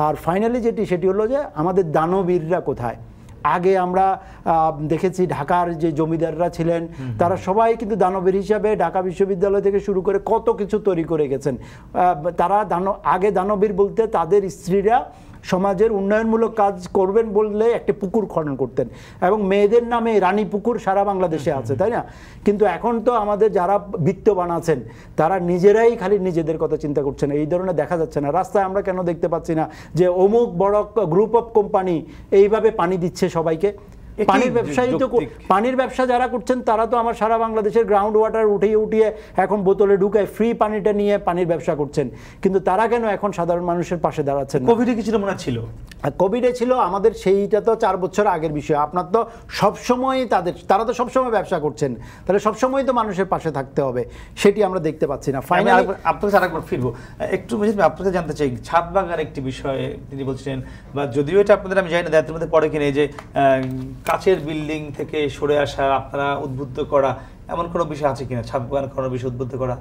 আর ফাইনালি যেটি সেটি হলো যে আমাদের দানবীররা কোথায় আগে আমরা দেখেছি ঢাকার যে জমিদাররা ছিলেন তারা সবাই কিন্তু দানবীর হিসাবে ঢাকা বিশ্ববিদ্যালয় থেকে শুরু করে কত কিছু তৈরি করে গেছেন তারা দান আগে দানবীর বলতে তাদের স্ত্রীরা সমাজের উন্নয়নমূলক কাজ করবেন বললে একটি পুকুর খনন করতেন এবং মেয়েদের নামে রানী পুকুর সারা বাংলাদেশে আছে তাই না কিন্তু এখন তো আমাদের যারা বিত্তবান আছেন তারা নিজেরাই খালি নিজেদের কথা চিন্তা করছেন এই ধরনের দেখা যাচ্ছে না রাস্তায় আমরা কেন দেখতে পাচ্ছি না যে অমুক বড় গ্রুপ অফ কোম্পানি এইভাবে পানি দিচ্ছে সবাইকে পানির ব্যবসায়ী তো পানির ব্যবসা যারা করছেন তারা তো আমার সারা বাংলাদেশের গ্রাউন্ড ওয়াটার উঠিয়ে উঠিয়ে এখন বোতলে ঢুকায় ফ্রি পানিটা নিয়ে পানির ব্যবসা করছেন কিন্তু তারা কেন এখন সাধারণ মানুষের পাশে দাঁড়াচ্ছেন কোভিডে কিছুটা মনে ছিল কোভিডে ছিল আমাদের সেইটা তো চার বছর আগের বিষয় আপনার তো সবসময় তাদের তারা তো সবসময় ব্যবসা করছেন তাহলে সবসময় তো মানুষের পাশে থাকতে হবে সেটি আমরা দেখতে পাচ্ছি না ফাইনাল আপনার আরেকবার ফিরবো একটু বুঝলি আপনাকে জানতে চাই ছাদ বাগার একটি বিষয়ে তিনি বলছিলেন বা যদিও এটা আপনাদের আমি জানি না দায়িত্বের মধ্যে পড়ে কিনে যে কাচের বিল্ডিং থেকে সরে আসা আপনারা উদ্বুদ্ধ করা এমন কোনো বিষয় আছে কিনা ছাদ বাগান করানোর বিষয় উদ্বুদ্ধ করা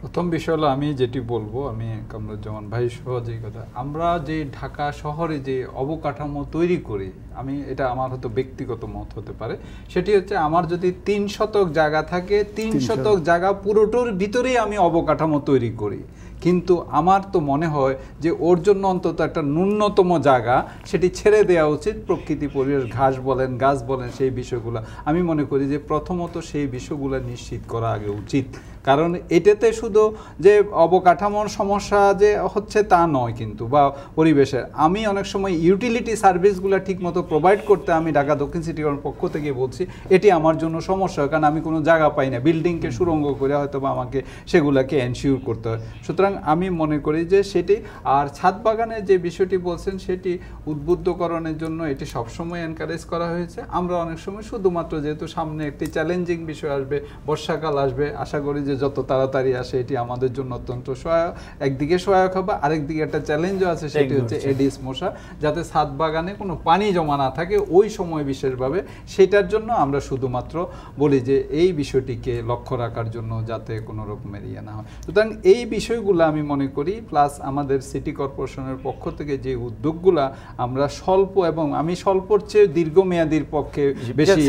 প্রথম বিষয় হলো আমি যেটি বলবো আমি কামরুজ্জামান ভাই সহ যে কথা আমরা যে ঢাকা শহরে যে অবকাঠামো তৈরি করি আমি এটা আমার হয়তো ব্যক্তিগত মত হতে পারে সেটি হচ্ছে আমার যদি তিন শতক জায়গা থাকে তিন শতক জায়গা পুরোটোর ভিতরেই আমি অবকাঠামো তৈরি করি কিন্তু আমার তো মনে হয় যে ওর জন্য অন্তত একটা ন্যূনতম জায়গা সেটি ছেড়ে দেওয়া উচিত প্রকৃতি পরিবেশ ঘাস বলেন গাছ বলেন সেই বিষয়গুলো আমি মনে করি যে প্রথমত সেই বিষয়গুলো নিশ্চিত করা আগে উচিত কারণ এটাতে শুধু যে অবকাঠামোর সমস্যা যে হচ্ছে তা নয় কিন্তু বা পরিবেশের আমি অনেক সময় ইউটিলিটি সার্ভিসগুলো ঠিকমতো প্রোভাইড করতে আমি ঢাকা দক্ষিণ সিটি পক্ষ থেকে বলছি এটি আমার জন্য সমস্যা কারণ আমি কোনো জায়গা পাই না বিল্ডিংকে সুরঙ্গ করে হয়তো বা আমাকে সেগুলোকে এনশিওর করতে হয় সুতরাং আমি মনে করি যে সেটি আর ছাদ বাগানের যে বিষয়টি বলছেন সেটি উদ্বুদ্ধকরণের জন্য এটি সবসময় এনকারেজ করা হয়েছে আমরা অনেক সময় শুধুমাত্র যেহেতু সামনে একটি চ্যালেঞ্জিং বিষয় আসবে বর্ষাকাল আসবে আশা করি যে যে যত তাড়াতাড়ি আসে এটি আমাদের জন্য অত্যন্ত সহায়ক একদিকে সহায়ক হবে আরেকদিকে একটা চ্যালেঞ্জও আছে সেটি হচ্ছে এডিস মশা যাতে সাত বাগানে কোনো পানি জমা না থাকে ওই সময় বিশেষভাবে সেটার জন্য আমরা শুধুমাত্র বলি যে এই বিষয়টিকে লক্ষ্য রাখার জন্য যাতে কোনো রকমের ইয়ে না হয় সুতরাং এই বিষয়গুলো আমি মনে করি প্লাস আমাদের সিটি কর্পোরেশনের পক্ষ থেকে যে উদ্যোগগুলা আমরা স্বল্প এবং আমি স্বল্পর চেয়ে দীর্ঘমেয়াদীর পক্ষে বেশি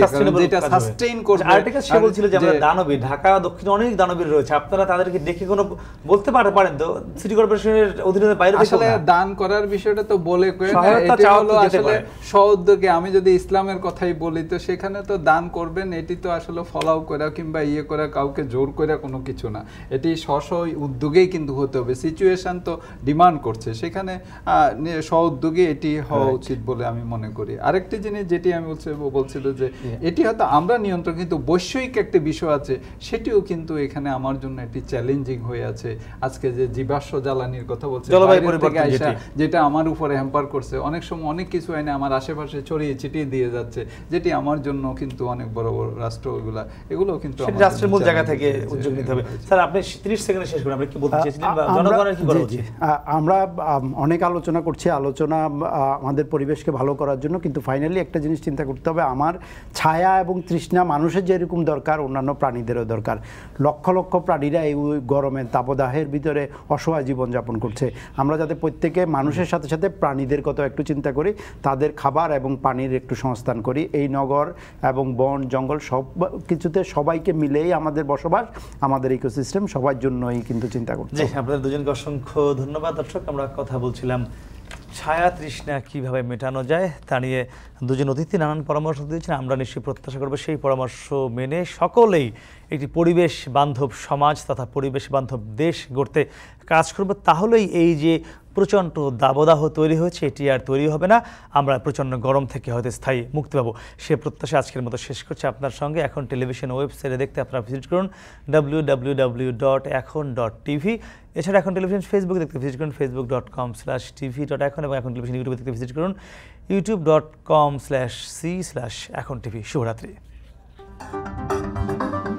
যেটা সাস্টেইন করবো আর্টিকেল সে বলছিল যে আমরা দানবী ঢাকা দক্ষিণ অনেক দানবী দানবীর রয়েছে আপনারা তাদেরকে দেখে কোনো বলতে পারেন তো সিটি কর্পোরেশনের অধীনে বাইরে আসলে দান করার বিষয়টা তো বলে এটা হলো আসলে সউদ্যোগে আমি যদি ইসলামের কথাই বলি তো সেখানে তো দান করবেন এটি তো আসলে ফলাও করা কিংবা ইয়ে করা কাউকে জোর করে কোনো কিছু না এটি স্বস উদ্যোগেই কিন্তু হতে হবে সিচুয়েশন তো ডিমান্ড করছে সেখানে সউদ্যোগে এটি হওয়া উচিত বলে আমি মনে করি আরেকটি জিনিস যেটি আমি বলছি বলছিল যে এটি হয়তো আমরা নিয়ন্ত্রণ কিন্তু বৈশ্বিক একটি বিষয় আছে সেটিও কিন্তু এখানে এখানে আমার জন্য একটি চ্যালেঞ্জিং হয়ে আছে আজকে যে জীবাশ্ম জ্বালানির কথা বলছে যেটা আমার উপরে হ্যাম্পার করছে অনেক সময় অনেক কিছু এনে আমার আশেপাশে ছড়িয়ে ছিটিয়ে দিয়ে যাচ্ছে যেটি আমার জন্য কিন্তু অনেক বড় বড় রাষ্ট্র এগুলো এগুলো কিন্তু রাষ্ট্রের মূল জায়গা থেকে উদ্যোগ নিতে হবে স্যার আপনি ত্রিশ সেকেন্ডে শেষ করুন আপনি কি বলতে চেয়েছিলেন বা জনগণের কি করা উচিত আমরা অনেক আলোচনা করছি আলোচনা আমাদের পরিবেশকে ভালো করার জন্য কিন্তু ফাইনালি একটা জিনিস চিন্তা করতে হবে আমার ছায়া এবং তৃষ্ণা মানুষের যেরকম দরকার অন্যান্য প্রাণীদেরও দরকার লক্ষ লক্ষ প্রাণীরা এই গরমের তাপদাহের ভিতরে অসহায় জীবনযাপন করছে আমরা যাতে প্রত্যেকে মানুষের সাথে সাথে প্রাণীদের কথা একটু চিন্তা করি তাদের খাবার এবং পানির একটু সংস্থান করি এই নগর এবং বন জঙ্গল সব কিছুতে সবাইকে মিলেই আমাদের বসবাস আমাদের ইকোসিস্টেম সবার জন্যই কিন্তু চিন্তা করছে আপনাদের দুজনকে অসংখ্য ধন্যবাদ দর্শক আমরা কথা বলছিলাম ছায়া তৃষ্ণা কীভাবে মেটানো যায় তা নিয়ে দুজন অতিথি নানান পরামর্শ দিয়েছেন আমরা নিশ্চয়ই প্রত্যাশা করবো সেই পরামর্শ মেনে সকলেই একটি পরিবেশ বান্ধব সমাজ তথা পরিবেশ বান্ধব দেশ গড়তে কাজ করবো তাহলেই এই যে প্রচণ্ড দাবদাহ তৈরি হয়েছে এটি আর তৈরি হবে না আমরা প্রচণ্ড গরম থেকে হয়তো স্থায়ী মুক্তি পাবো সে প্রত্যাশা আজকের মতো শেষ করছে আপনার সঙ্গে এখন টেলিভিশন ওয়েবসাইটে দেখতে আপনারা ভিজিট করুন W W W dot Ekhon dot TV এছাড়া এখন টেলিভিশন ফেসবুক দেখতে ভিজিট করুন Facebook dot com slash TV dot Ekhon এবং এখন টেলিভিশন ইউটিউবে দেখতে ভিজিট করুন YouTube dot com slash C slash Ekhon TV শুভরাত্রি